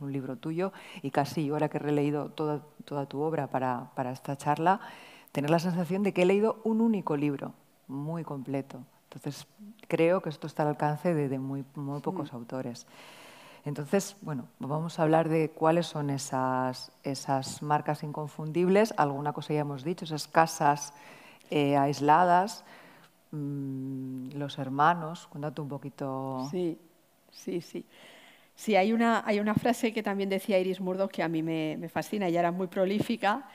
un, libro tuyo. Y casi ahora que he releído toda, toda tu obra para, para esta charla, tener la sensación de que he leído un único libro, muy completo. Entonces, creo que esto está al alcance de, muy, pocos autores. Entonces, bueno, vamos a hablar de cuáles son esas, esas marcas inconfundibles. Alguna cosa ya hemos dicho, esas casas eh, aisladas, mm, los hermanos. Cuéntate un poquito. Sí, sí, sí. Sí, hay una, hay una frase que también decía Iris Murdoch que a mí me, me fascina, y era muy prolífica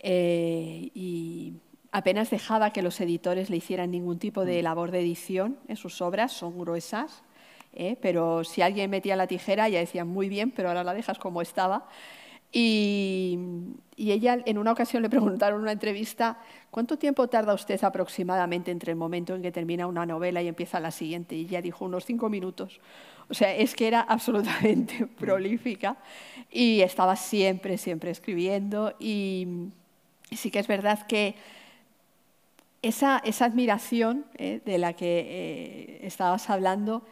eh, y apenas dejaba que los editores le hicieran ningún tipo de mm. labor de edición en sus obras, son gruesas, ¿eh? pero si alguien metía la tijera ya decía muy bien, pero ahora la dejas como estaba. Y, y, ella en una ocasión le preguntaron en una entrevista, ¿cuánto tiempo tarda usted aproximadamente entre el momento en que termina una novela y empieza la siguiente? Y ella dijo unos cinco minutos. O sea, es que era absolutamente mm. prolífica y estaba siempre, siempre escribiendo. Y sí que es verdad que esa, admiración eh, de la que eh, estabas hablando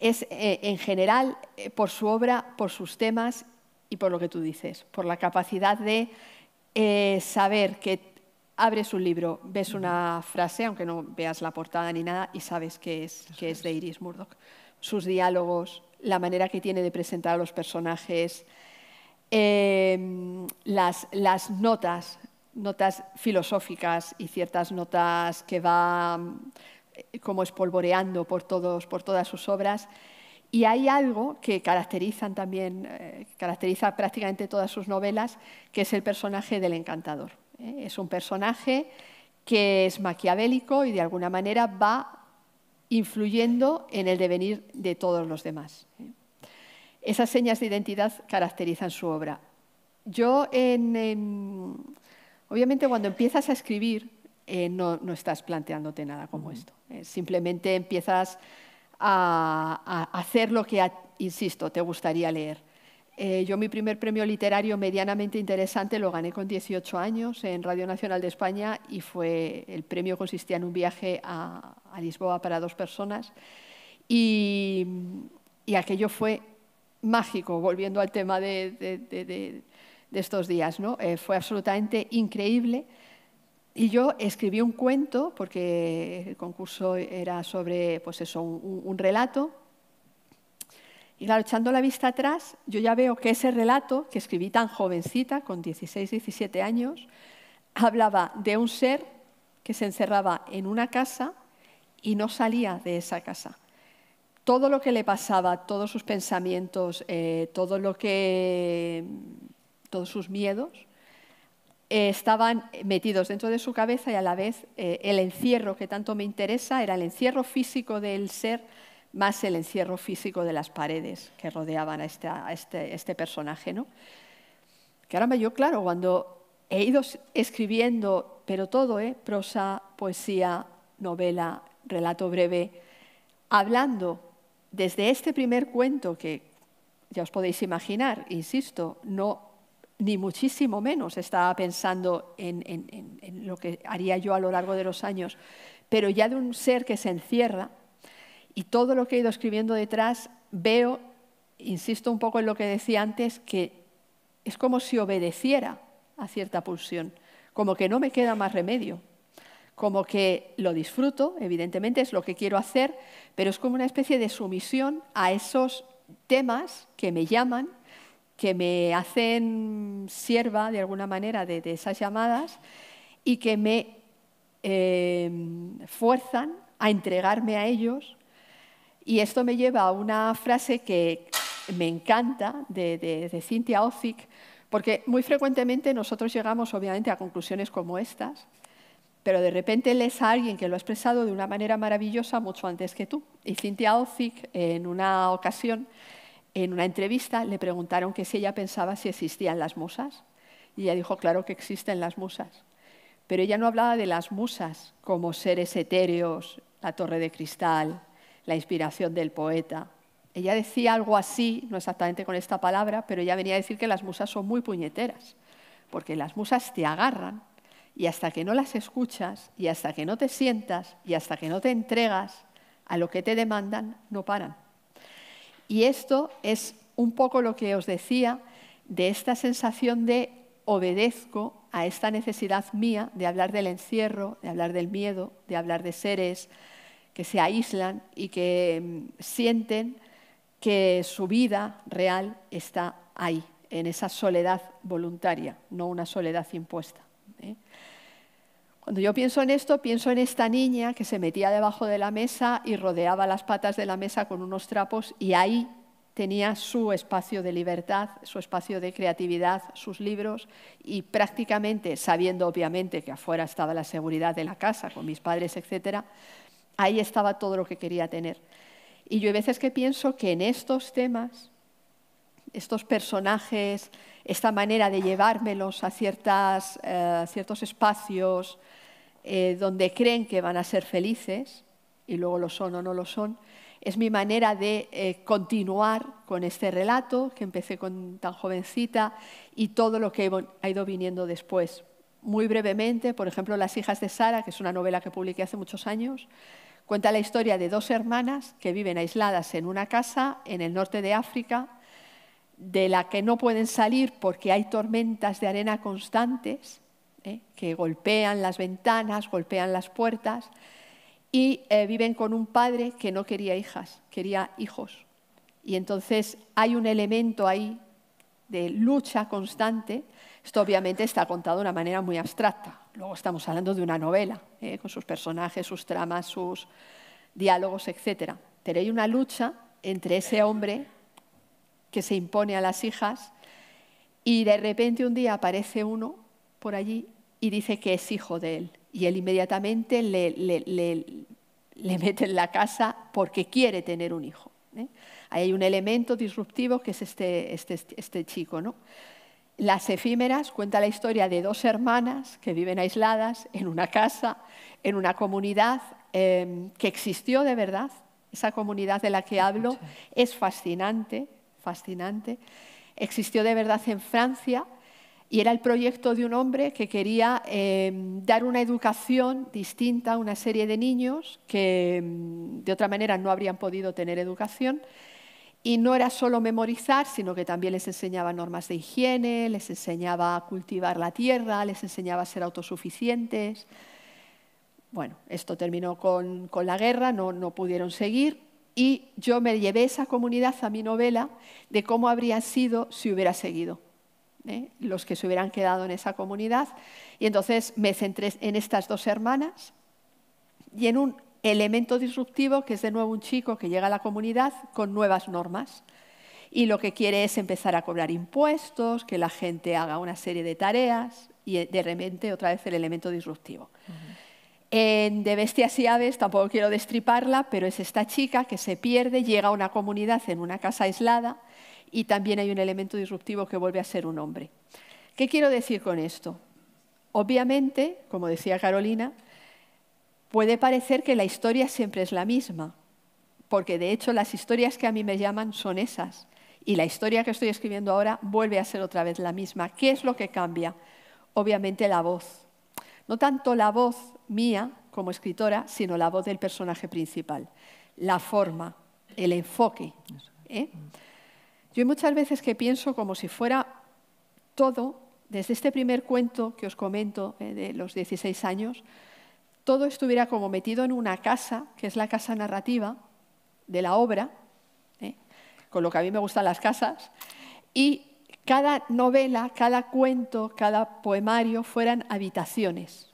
es eh, en general por su obra, por sus temas y por lo que tú dices, por la capacidad de saber que abres un libro, ves una frase, aunque no veas la portada ni nada, y sabes que es, de Iris Murdoch. Sus diálogos, la manera que tiene de presentar a los personajes, las, notas, notas filosóficas y ciertas notas que va eh, como espolvoreando por, todos, por todas sus obras. Y hay algo que caracterizan también, eh, caracteriza prácticamente todas sus novelas, que es el personaje del encantador. ¿eh? Es un personaje que es maquiavélico y de alguna manera va influyendo en el devenir de todos los demás. Esas señas de identidad caracterizan su obra. Yo en Obviamente cuando empiezas a escribir eh, no, estás planteándote nada como esto. simplemente empiezas a, hacer lo que, insisto, te gustaría leer. Eh, yo mi primer premio literario medianamente interesante lo gané con 18 años en Radio Nacional de España y fue el premio consistía en un viaje a, Lisboa para dos personas y, aquello fue mágico, volviendo al tema de de estos días. ¿no? Eh, fue absolutamente increíble. Y yo escribí un cuento, porque el concurso era sobre pues eso, un, relato. Y claro, echando la vista atrás, yo ya veo que ese relato que escribí tan jovencita, con 16, 17 años, hablaba de un ser que se encerraba en una casa y no salía de esa casa. Todo lo que le pasaba, todos sus pensamientos, eh, todo lo que todos sus miedos, eh, estaban metidos dentro de su cabeza y a la vez eh, el encierro que tanto me interesa era el encierro físico del ser más el encierro físico de las paredes que rodeaban a este, este, personaje. ¿no? Que ahora me yo, claro, cuando he ido escribiendo, pero todo, ¿eh? prosa, poesía, novela, relato breve, hablando desde este primer cuento que ya os podéis imaginar, insisto, no ni muchísimo menos estaba pensando en, lo que haría yo a lo largo de los años, pero ya de un ser que se encierra y todo lo que he ido escribiendo detrás, veo, insisto un poco en lo que decía antes, que es como si obedeciera a cierta pulsión, como que no me queda más remedio, como que lo disfruto, evidentemente es lo que quiero hacer, pero es como una especie de sumisión a esos temas que me llaman que me hacen sierva de alguna manera de, esas llamadas y que me em, fuerzan a entregarme a ellos. Y esto me lleva a una frase que me encanta de, de, Cynthia Ozick, porque muy frecuentemente nosotros llegamos obviamente a conclusiones como estas, pero de repente lees a alguien que lo ha expresado de una manera maravillosa mucho antes que tú. Y Cynthia Ozick, en una ocasión, en una entrevista le preguntaron que si ella pensaba si existían las musas y ella dijo, claro que existen las musas. Pero ella no hablaba de las musas como seres etéreos, la torre de cristal, la inspiración del poeta. Ella decía algo así, no exactamente con esta palabra, pero ella venía a decir que las musas son muy puñeteras, porque las musas te agarran y hasta que no las escuchas y hasta que no te sientas y hasta que no te entregas a lo que te demandan, no paran. Y esto es un poco lo que os decía de esta sensación de obedezco a esta necesidad mía de hablar del encierro, de hablar del miedo, de hablar de seres que se aíslan y que mm, sienten que su vida real está ahí, en esa soledad voluntaria, no una soledad impuesta. ¿eh? Cuando yo pienso en esto, pienso en esta niña que se metía debajo de la mesa y rodeaba las patas de la mesa con unos trapos y ahí tenía su espacio de libertad, su espacio de creatividad, sus libros y prácticamente, sabiendo obviamente que afuera estaba la seguridad de la casa con mis padres, etc., ahí estaba todo lo que quería tener. Y yo hay veces que pienso que en estos temas estos personajes, esta manera de llevármelos a, eh, ciertos espacios eh, donde creen que van a ser felices, y luego lo son o no lo son, es mi manera de eh, continuar con este relato que empecé con tan jovencita y todo lo que ha ido viniendo después. Muy brevemente, por ejemplo, Las hijas de Sara, que es una novela que publiqué hace muchos años, cuenta la historia de dos hermanas que viven aisladas en una casa en el norte de África de la que no pueden salir porque hay tormentas de arena constantes ¿eh? que golpean las ventanas, golpean las puertas, y eh, viven con un padre que no quería hijas, quería hijos. Y entonces hay un elemento ahí de lucha constante. Esto obviamente está contado de una manera muy abstracta. Luego estamos hablando de una novela, ¿eh? con sus personajes, sus tramas, sus diálogos, etc. Pero hay una lucha entre ese hombre que se impone a las hijas, y de repente un día aparece uno por allí y dice que es hijo de él. Y él inmediatamente le, mete en la casa porque quiere tener un hijo. ¿eh? hay un elemento disruptivo que es este, este, este chico. Las efímeras cuenta la historia de dos hermanas que viven aisladas en una casa, en una comunidad eh, que existió de verdad. Esa comunidad de la que hablo es fascinante fascinante, existió de verdad en Francia y era el proyecto de un hombre que quería em, dar una educación distinta a una serie de niños que em, de otra manera no habrían podido tener educación. Y no era solo memorizar, sino que también les enseñaba normas de higiene, les enseñaba a cultivar la tierra, les enseñaba a ser autosuficientes. Bueno, esto terminó con, con la guerra, no, no pudieron seguir, y yo me llevé esa comunidad a mi novela de cómo habría sido si hubiera seguido, ¿eh? los que se hubieran quedado en esa comunidad. Y entonces me centré en estas dos hermanas y en un elemento disruptivo que es de nuevo un chico que llega a la comunidad con nuevas normas y lo que quiere es empezar a cobrar impuestos, que la gente haga una serie de tareas y eh, de repente otra vez el elemento disruptivo. Eh, de Bestias y Aves, tampoco quiero destriparla, pero es esta chica que se pierde, llega a una comunidad en una casa aislada y también hay un elemento disruptivo que vuelve a ser un hombre. ¿Qué quiero decir con esto? Obviamente, como decía Carolina, puede parecer que la historia siempre es la misma, porque de hecho las historias que a mí me llaman son esas, y la historia que estoy escribiendo ahora vuelve a ser otra vez la misma. ¿Qué es lo que cambia? Obviamente la voz no tanto la voz mía como escritora, sino la voz del personaje principal, la forma, el enfoque. ¿eh? Yo muchas veces que pienso como si fuera todo, desde este primer cuento que os comento eh, de los 16 años, todo estuviera como metido en una casa, que es la casa narrativa de la obra, ¿eh? con lo que a mí me gustan las casas, y cada novela, cada cuento, cada poemario fueran habitaciones,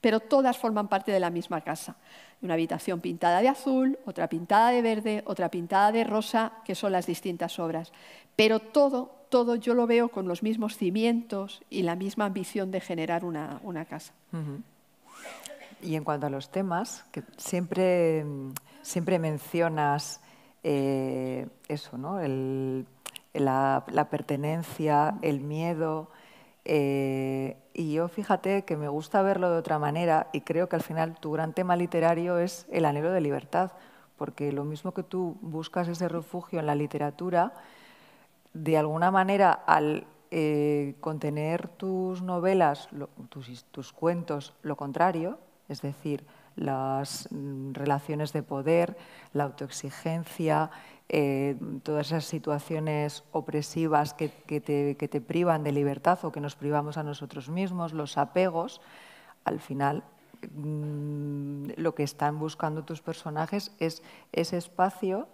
pero todas forman parte de la misma casa. Una habitación pintada de azul, otra pintada de verde, otra pintada de rosa, que son las distintas obras. Pero todo, todo yo lo veo con los mismos cimientos y la misma ambición de generar una, casa. Y en cuanto a los temas, que siempre, siempre mencionas eh, eso, ¿no? la, pertenencia, el miedo. Eh, y yo fíjate que me gusta verlo de otra manera y creo que al final tu gran tema literario es el anhelo de libertad, porque lo mismo que tú buscas ese refugio en la literatura, de alguna manera al eh, contener tus novelas, tus, cuentos, lo contrario, es decir, las mm, relaciones de poder, la autoexigencia, eh, todas esas situaciones opresivas que, te, privan de libertad o que nos privamos a nosotros mismos, los apegos, al final mm, lo que están buscando tus personajes es ese espacio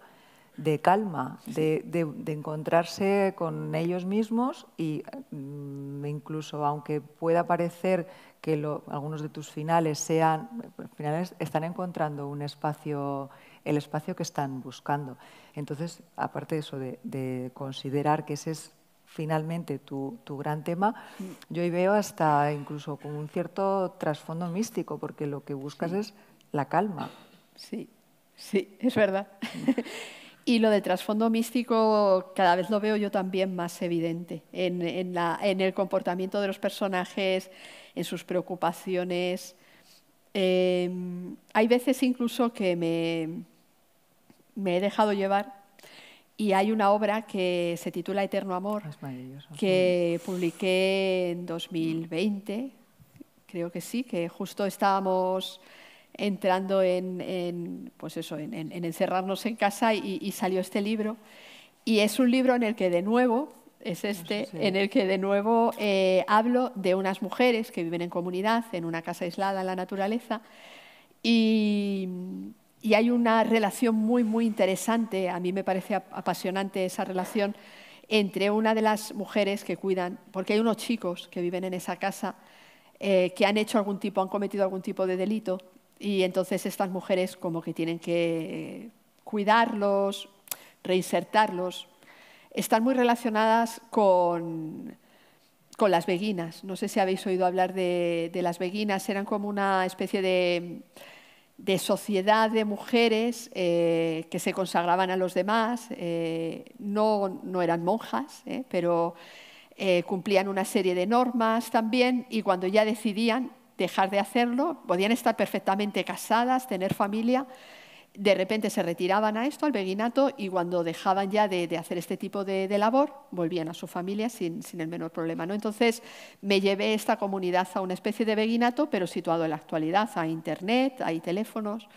de calma, de, encontrarse con ellos mismos y mm, incluso aunque pueda parecer que algunos de tus finales sean, eh, finales están encontrando un espacio el espacio que están buscando. Entonces, aparte de eso, de, considerar que ese es finalmente tu, gran tema, mm. yo ahí veo hasta incluso con un cierto trasfondo místico, porque lo que buscas es la calma. Sí, sí, es verdad. Mm. y lo del trasfondo místico cada vez lo veo yo también más evidente en, la, en el comportamiento de los personajes, en sus preocupaciones. Em, hay veces incluso que me, me he dejado llevar y hay una obra que se titula Eterno Amor, que publiqué en 2020, creo que sí, que justo estábamos entrando en, pues eso, en, encerrarnos en casa y, salió este libro. Y es un libro en el que de nuevo, es este, en el que de nuevo eh, hablo de unas mujeres que viven en comunidad, en una casa aislada en la naturaleza, y y hay una relación muy, muy interesante, a mí me parece apasionante esa relación, entre una de las mujeres que cuidan, porque hay unos chicos que viven en esa casa eh, que han hecho algún tipo, han cometido algún tipo de delito, y entonces estas mujeres como que tienen que cuidarlos, reinsertarlos, están muy relacionadas con, con las beguinas. No sé si habéis oído hablar de, de las beguinas, eran como una especie de de sociedad de mujeres eh, que se consagraban a los demás, eh, no, eran monjas, eh, pero cumplían una serie de normas también y cuando ya decidían dejar de hacerlo, podían estar perfectamente casadas, tener familia, de repente se retiraban a esto, al beguinato, y cuando dejaban ya de, hacer este tipo de, labor, volvían a su familia sin, el menor problema. ¿no? Entonces, me llevé esta comunidad a una especie de beguinato, pero situado en la actualidad. Hay internet, hay teléfonos.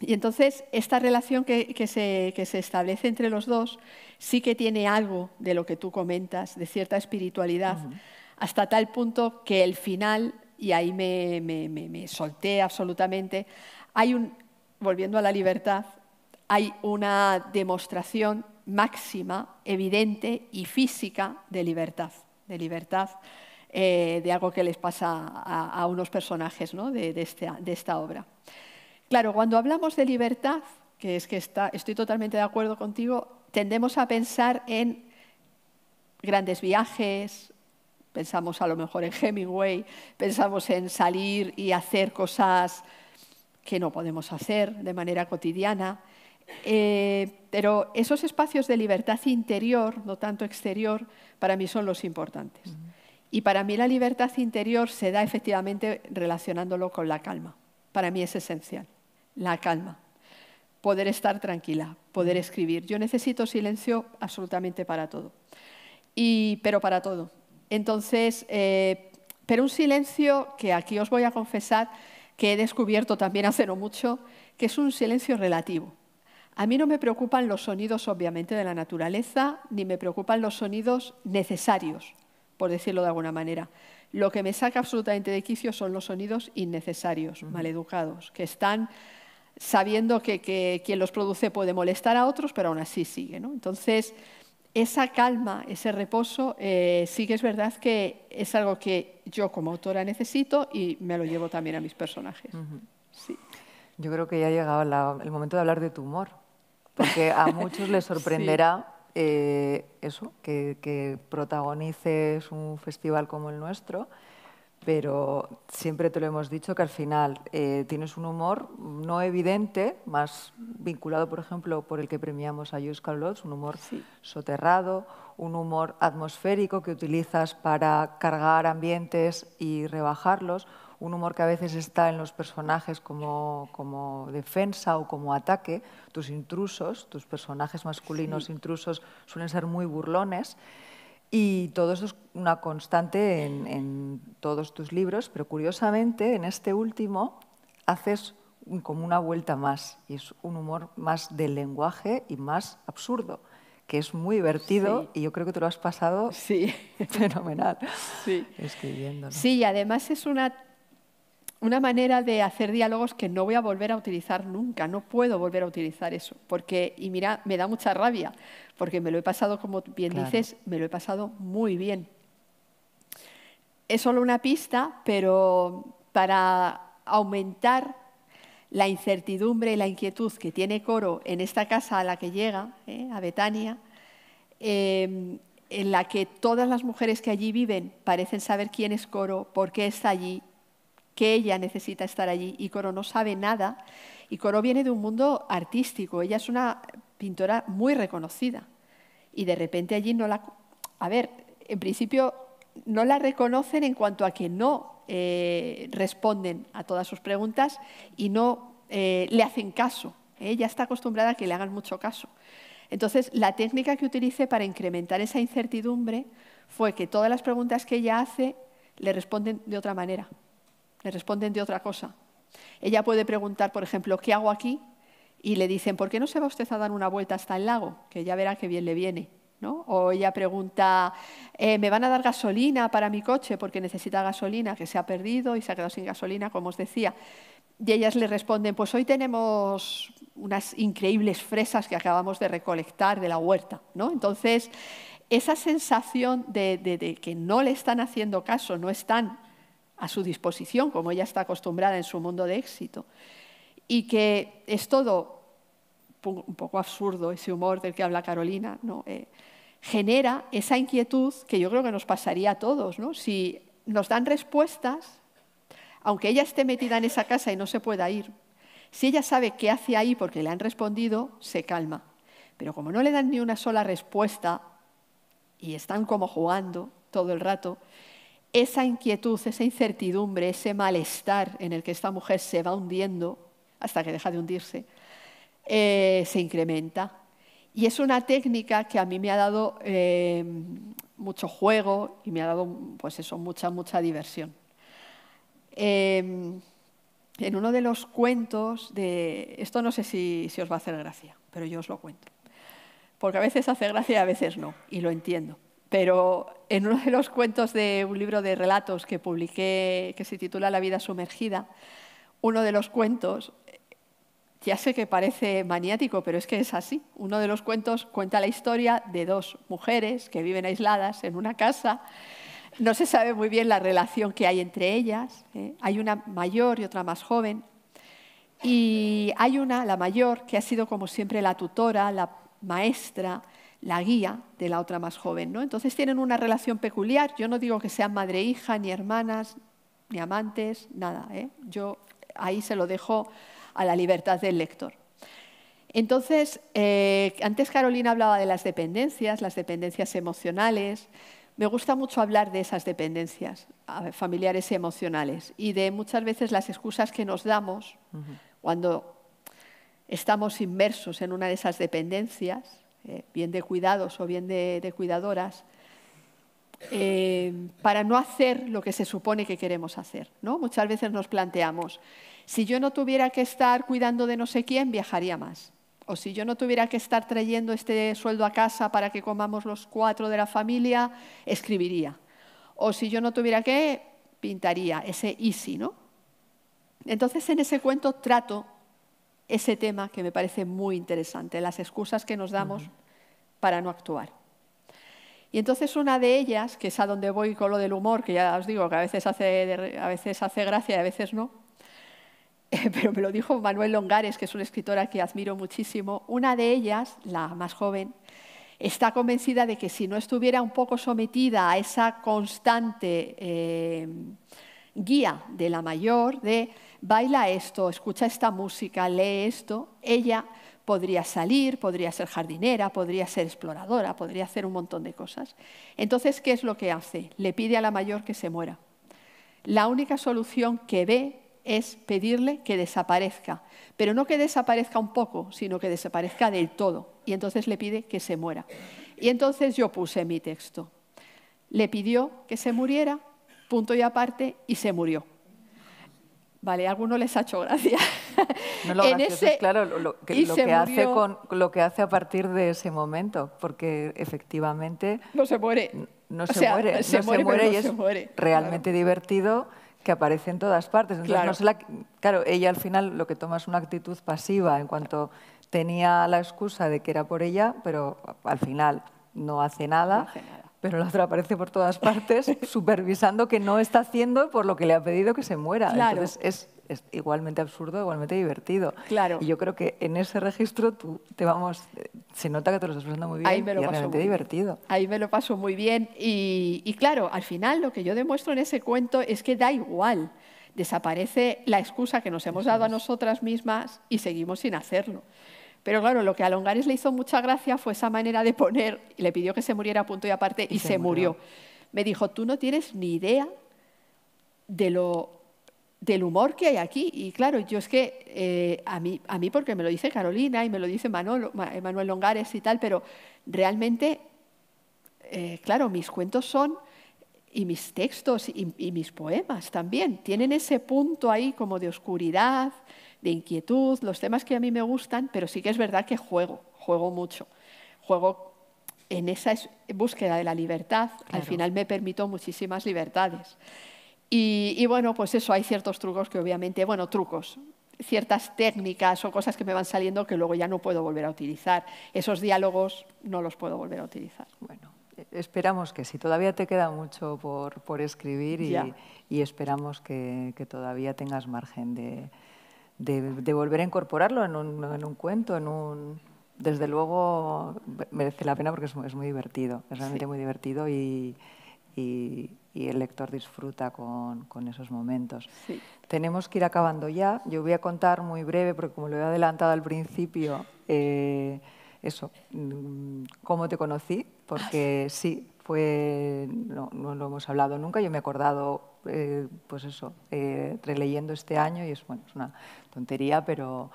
Y entonces, esta relación que, se, establece entre los dos sí que tiene algo de lo que tú comentas, de cierta espiritualidad, hasta tal punto que el final, y ahí me solté absolutamente, hay un, volviendo a la libertad, hay una demostración máxima, evidente y física de libertad, de libertad eh, de algo que les pasa a, unos personajes este de, esta obra. Claro, cuando hablamos de libertad, que es que estoy totalmente de acuerdo contigo, tendemos a pensar en grandes viajes, pensamos a lo mejor en Hemingway, pensamos en salir y hacer cosas que no podemos hacer de manera cotidiana. Eh, pero esos espacios de libertad interior, no tanto exterior, para mí son los importantes. Y para mí la libertad interior se da efectivamente relacionándolo con la calma. Para mí es esencial, la calma. Poder estar tranquila, poder escribir. Yo necesito silencio absolutamente para todo, y, pero para todo. Entonces, eh, pero un silencio que aquí os voy a confesar, que he descubierto también hace no mucho, que es un silencio relativo. A mí no me preocupan los sonidos, obviamente, de la naturaleza, ni me preocupan los sonidos necesarios, por decirlo de alguna manera. Lo que me saca absolutamente de quicio son los sonidos innecesarios, maleducados, que están sabiendo que, quien los produce puede molestar a otros, pero aún así sigue. Entonces, esa calma, ese reposo, eh, sí que es verdad que es algo que yo como autora necesito y me lo llevo también a mis personajes. sí. Yo creo que ya ha llegado el momento de hablar de tu humor, porque a muchos les sorprenderá eh, eso, que, que, protagonices un festival como el nuestro pero siempre te lo hemos dicho que al final eh, tienes un humor no evidente, más vinculado, por ejemplo, por el que premiamos a Jules un humor soterrado, un humor atmosférico que utilizas para cargar ambientes y rebajarlos, un humor que a veces está en los personajes como, como defensa o como ataque. Tus intrusos, tus personajes masculinos intrusos suelen ser muy burlones. Y todo eso es una constante en, todos tus libros, pero curiosamente en este último haces como una vuelta más y es un humor más del lenguaje y más absurdo, que es muy divertido y yo creo que te lo has pasado sí. fenomenal escribiendo. escribiéndolo. Sí, y además es una una manera de hacer diálogos que no voy a volver a utilizar nunca, no puedo volver a utilizar eso, porque, y mira, me da mucha rabia, porque me lo he pasado, como bien dices, me lo he pasado muy bien. Es solo una pista, pero para aumentar la incertidumbre y la inquietud que tiene Coro en esta casa a la que llega, ¿eh? a Betania, em, en la que todas las mujeres que allí viven parecen saber quién es Coro, por qué está allí, que ella necesita estar allí. Y Coro no sabe nada. Y Coro viene de un mundo artístico. Ella es una pintora muy reconocida. Y de repente allí no la... A ver, en principio no la reconocen en cuanto a que no eh, responden a todas sus preguntas y no eh, le hacen caso. Ella está acostumbrada a que le hagan mucho caso. Entonces, la técnica que utilice para incrementar esa incertidumbre fue que todas las preguntas que ella hace le responden de otra manera le responden de otra cosa. Ella puede preguntar, por ejemplo, ¿qué hago aquí? Y le dicen, ¿por qué no se va usted a dar una vuelta hasta el lago? Que ya verá qué bien le viene. O ella pregunta, eh, ¿me van a dar gasolina para mi coche? Porque necesita gasolina, que se ha perdido y se ha quedado sin gasolina, como os decía. Y ellas le responden, pues hoy tenemos unas increíbles fresas que acabamos de recolectar de la huerta. ¿no? Entonces, esa sensación de, de que no le están haciendo caso, no están a su disposición, como ella está acostumbrada en su mundo de éxito. Y que es todo un poco absurdo ese humor del que habla Carolina, ¿no? Eh, genera esa inquietud que yo creo que nos pasaría a todos. Si nos dan respuestas, aunque ella esté metida en esa casa y no se pueda ir, si ella sabe qué hace ahí porque le han respondido, se calma. Pero como no le dan ni una sola respuesta y están como jugando todo el rato, esa inquietud, esa incertidumbre, ese malestar en el que esta mujer se va hundiendo hasta que deja de hundirse, eh, se incrementa. Y es una técnica que a mí me ha dado eh, mucho juego y me ha dado, pues eso, mucha, mucha diversión. Em, en uno de los cuentos de... Esto no sé si, si os va a hacer gracia, pero yo os lo cuento. Porque a veces hace gracia y a veces no, y lo entiendo pero en uno de los cuentos de un libro de relatos que publiqué, que se titula La vida sumergida, uno de los cuentos, ya sé que parece maniático, pero es que es así, uno de los cuentos cuenta la historia de dos mujeres que viven aisladas en una casa, no se sabe muy bien la relación que hay entre ellas, ¿eh? hay una mayor y otra más joven, y hay una, la mayor, que ha sido como siempre la tutora, la maestra, la guía de la otra más joven. ¿no? Entonces tienen una relación peculiar. Yo no digo que sean madre e hija, ni hermanas, ni amantes, nada. ¿eh? Yo ahí se lo dejo a la libertad del lector. Entonces, eh, antes Carolina hablaba de las dependencias, las dependencias emocionales. Me gusta mucho hablar de esas dependencias familiares y emocionales y de muchas veces las excusas que nos damos cuando estamos inmersos en una de esas dependencias eh, bien de cuidados o bien de, cuidadoras, eh, para no hacer lo que se supone que queremos hacer. ¿no? Muchas veces nos planteamos, si yo no tuviera que estar cuidando de no sé quién, viajaría más. O si yo no tuviera que estar trayendo este sueldo a casa para que comamos los cuatro de la familia, escribiría. O si yo no tuviera que, pintaría, ese easy, ¿no? Entonces en ese cuento trato ese tema que me parece muy interesante, las excusas que nos damos para no actuar. Y entonces una de ellas, que es a donde voy con lo del humor, que ya os digo que a veces hace, a veces hace gracia y a veces no, pero me lo dijo Manuel Longares, que es una escritora que admiro muchísimo, una de ellas, la más joven, está convencida de que si no estuviera un poco sometida a esa constante eh, guía de la mayor, de baila esto, escucha esta música, lee esto, ella podría salir, podría ser jardinera, podría ser exploradora, podría hacer un montón de cosas. Entonces, ¿qué es lo que hace? Le pide a la mayor que se muera. La única solución que ve es pedirle que desaparezca, pero no que desaparezca un poco, sino que desaparezca del todo. Y entonces le pide que se muera. Y entonces yo puse mi texto. Le pidió que se muriera, punto y aparte, y se murió. Vale, alguno les ha hecho gracia. No, lo en ese, claro, lo, que, hace con, lo que hace a partir de ese momento, porque efectivamente... No se muere. No se muere, no se muere y es realmente divertido que aparece en todas partes. claro. ella al final lo que toma es una actitud pasiva en cuanto tenía la excusa de que era por ella, pero al final No hace nada pero la otra aparece por todas partes supervisando que no está haciendo por lo que le ha pedido que se muera. Entonces es, igualmente absurdo, igualmente divertido. Claro. Y yo creo que en ese registro tú te vamos, se nota que te lo estás pasando muy bien Ahí me lo y divertido. Ahí me lo paso muy bien y, y claro, al final lo que yo demuestro en ese cuento es que da igual desaparece la excusa que nos hemos dado a nosotras mismas y seguimos sin hacerlo. Pero claro, lo que a Longares le hizo mucha gracia fue esa manera de poner, le pidió que se muriera a punto y aparte, y, se, murió. Me dijo, tú no tienes ni idea de lo, del humor que hay aquí. Y claro, yo es que eh, a, mí, porque me lo dice Carolina y me lo dice Manuel Longares y tal, pero realmente, eh, claro, mis cuentos son y mis textos y, mis poemas también. Tienen ese punto ahí como de oscuridad, de inquietud, los temas que a mí me gustan, pero sí que es verdad que juego, juego mucho. Juego en esa búsqueda de la libertad, al final me permito muchísimas libertades. Y, bueno, pues eso, hay ciertos trucos que obviamente, bueno, trucos, ciertas técnicas o cosas que me van saliendo que luego ya no puedo volver a utilizar. Esos diálogos no los puedo volver a utilizar. Bueno, e, esperamos que sí, todavía te queda mucho por, escribir y, esperamos que, todavía tengas margen de, de, volver a incorporarlo en un, cuento, en un, desde luego merece la pena porque es, muy divertido, es realmente muy divertido y, el lector disfruta con, esos momentos. Tenemos que ir acabando ya. Yo voy a contar muy breve, porque como lo he adelantado al principio, eh, eso, mm, cómo te conocí, porque ah, sí, fue, no, lo hemos hablado nunca, yo me he acordado, eh, pues eso, eh, releyendo este año y es, bueno, es una tontería, pero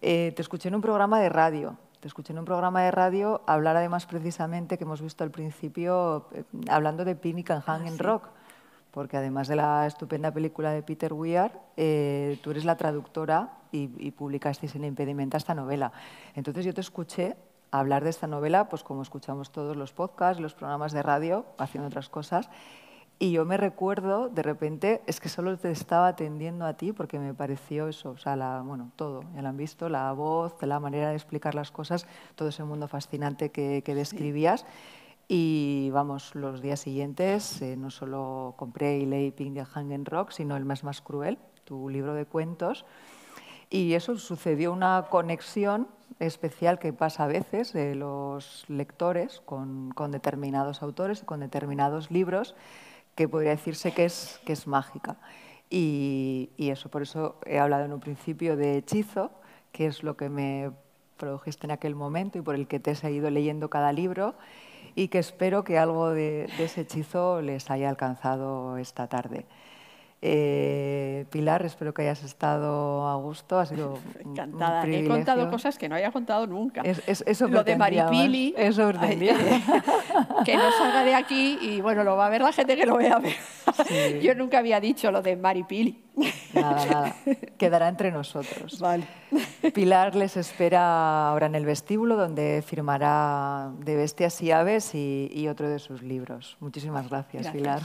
eh, te escuché en un programa de radio. Te escuché en un programa de radio hablar además precisamente que hemos visto al principio eh, hablando de Pin Can Hang en ah, Rock, porque además de la estupenda película de Peter Weir, eh, tú eres la traductora y, y publicaste sin impedimenta esta novela. Entonces yo te escuché hablar de esta novela, pues como escuchamos todos los podcasts, los programas de radio, haciendo otras cosas, y yo me recuerdo, de repente, es que solo te estaba atendiendo a ti porque me pareció eso, o sea, bueno, todo, ya lo han visto, la voz, la manera de explicar las cosas, todo ese mundo fascinante que, que describías. Y vamos, los días siguientes eh, no solo compré y leí Ping de Hangen Rock, sino El más más cruel, tu libro de cuentos. Y eso sucedió una conexión especial que pasa a veces de los lectores con, con determinados autores con determinados libros que podría decirse que es, mágica. Y, eso, por eso he hablado en un principio de hechizo, que es lo que me produjiste en aquel momento y por el que te he seguido leyendo cada libro y que espero que algo de ese hechizo les haya alcanzado esta tarde. Eh, Pilar, espero que hayas estado a gusto. Ha sido Encantada. He contado cosas que no haya contado nunca. lo de Maripili. Eso que no salga de aquí y bueno, lo va a ver la gente que lo vea. Yo nunca había dicho lo de Maripili. Nada, nada. Quedará entre nosotros. Vale. Pilar les espera ahora en el vestíbulo donde firmará De Bestias y Aves y, otro de sus libros. Muchísimas gracias, Pilar.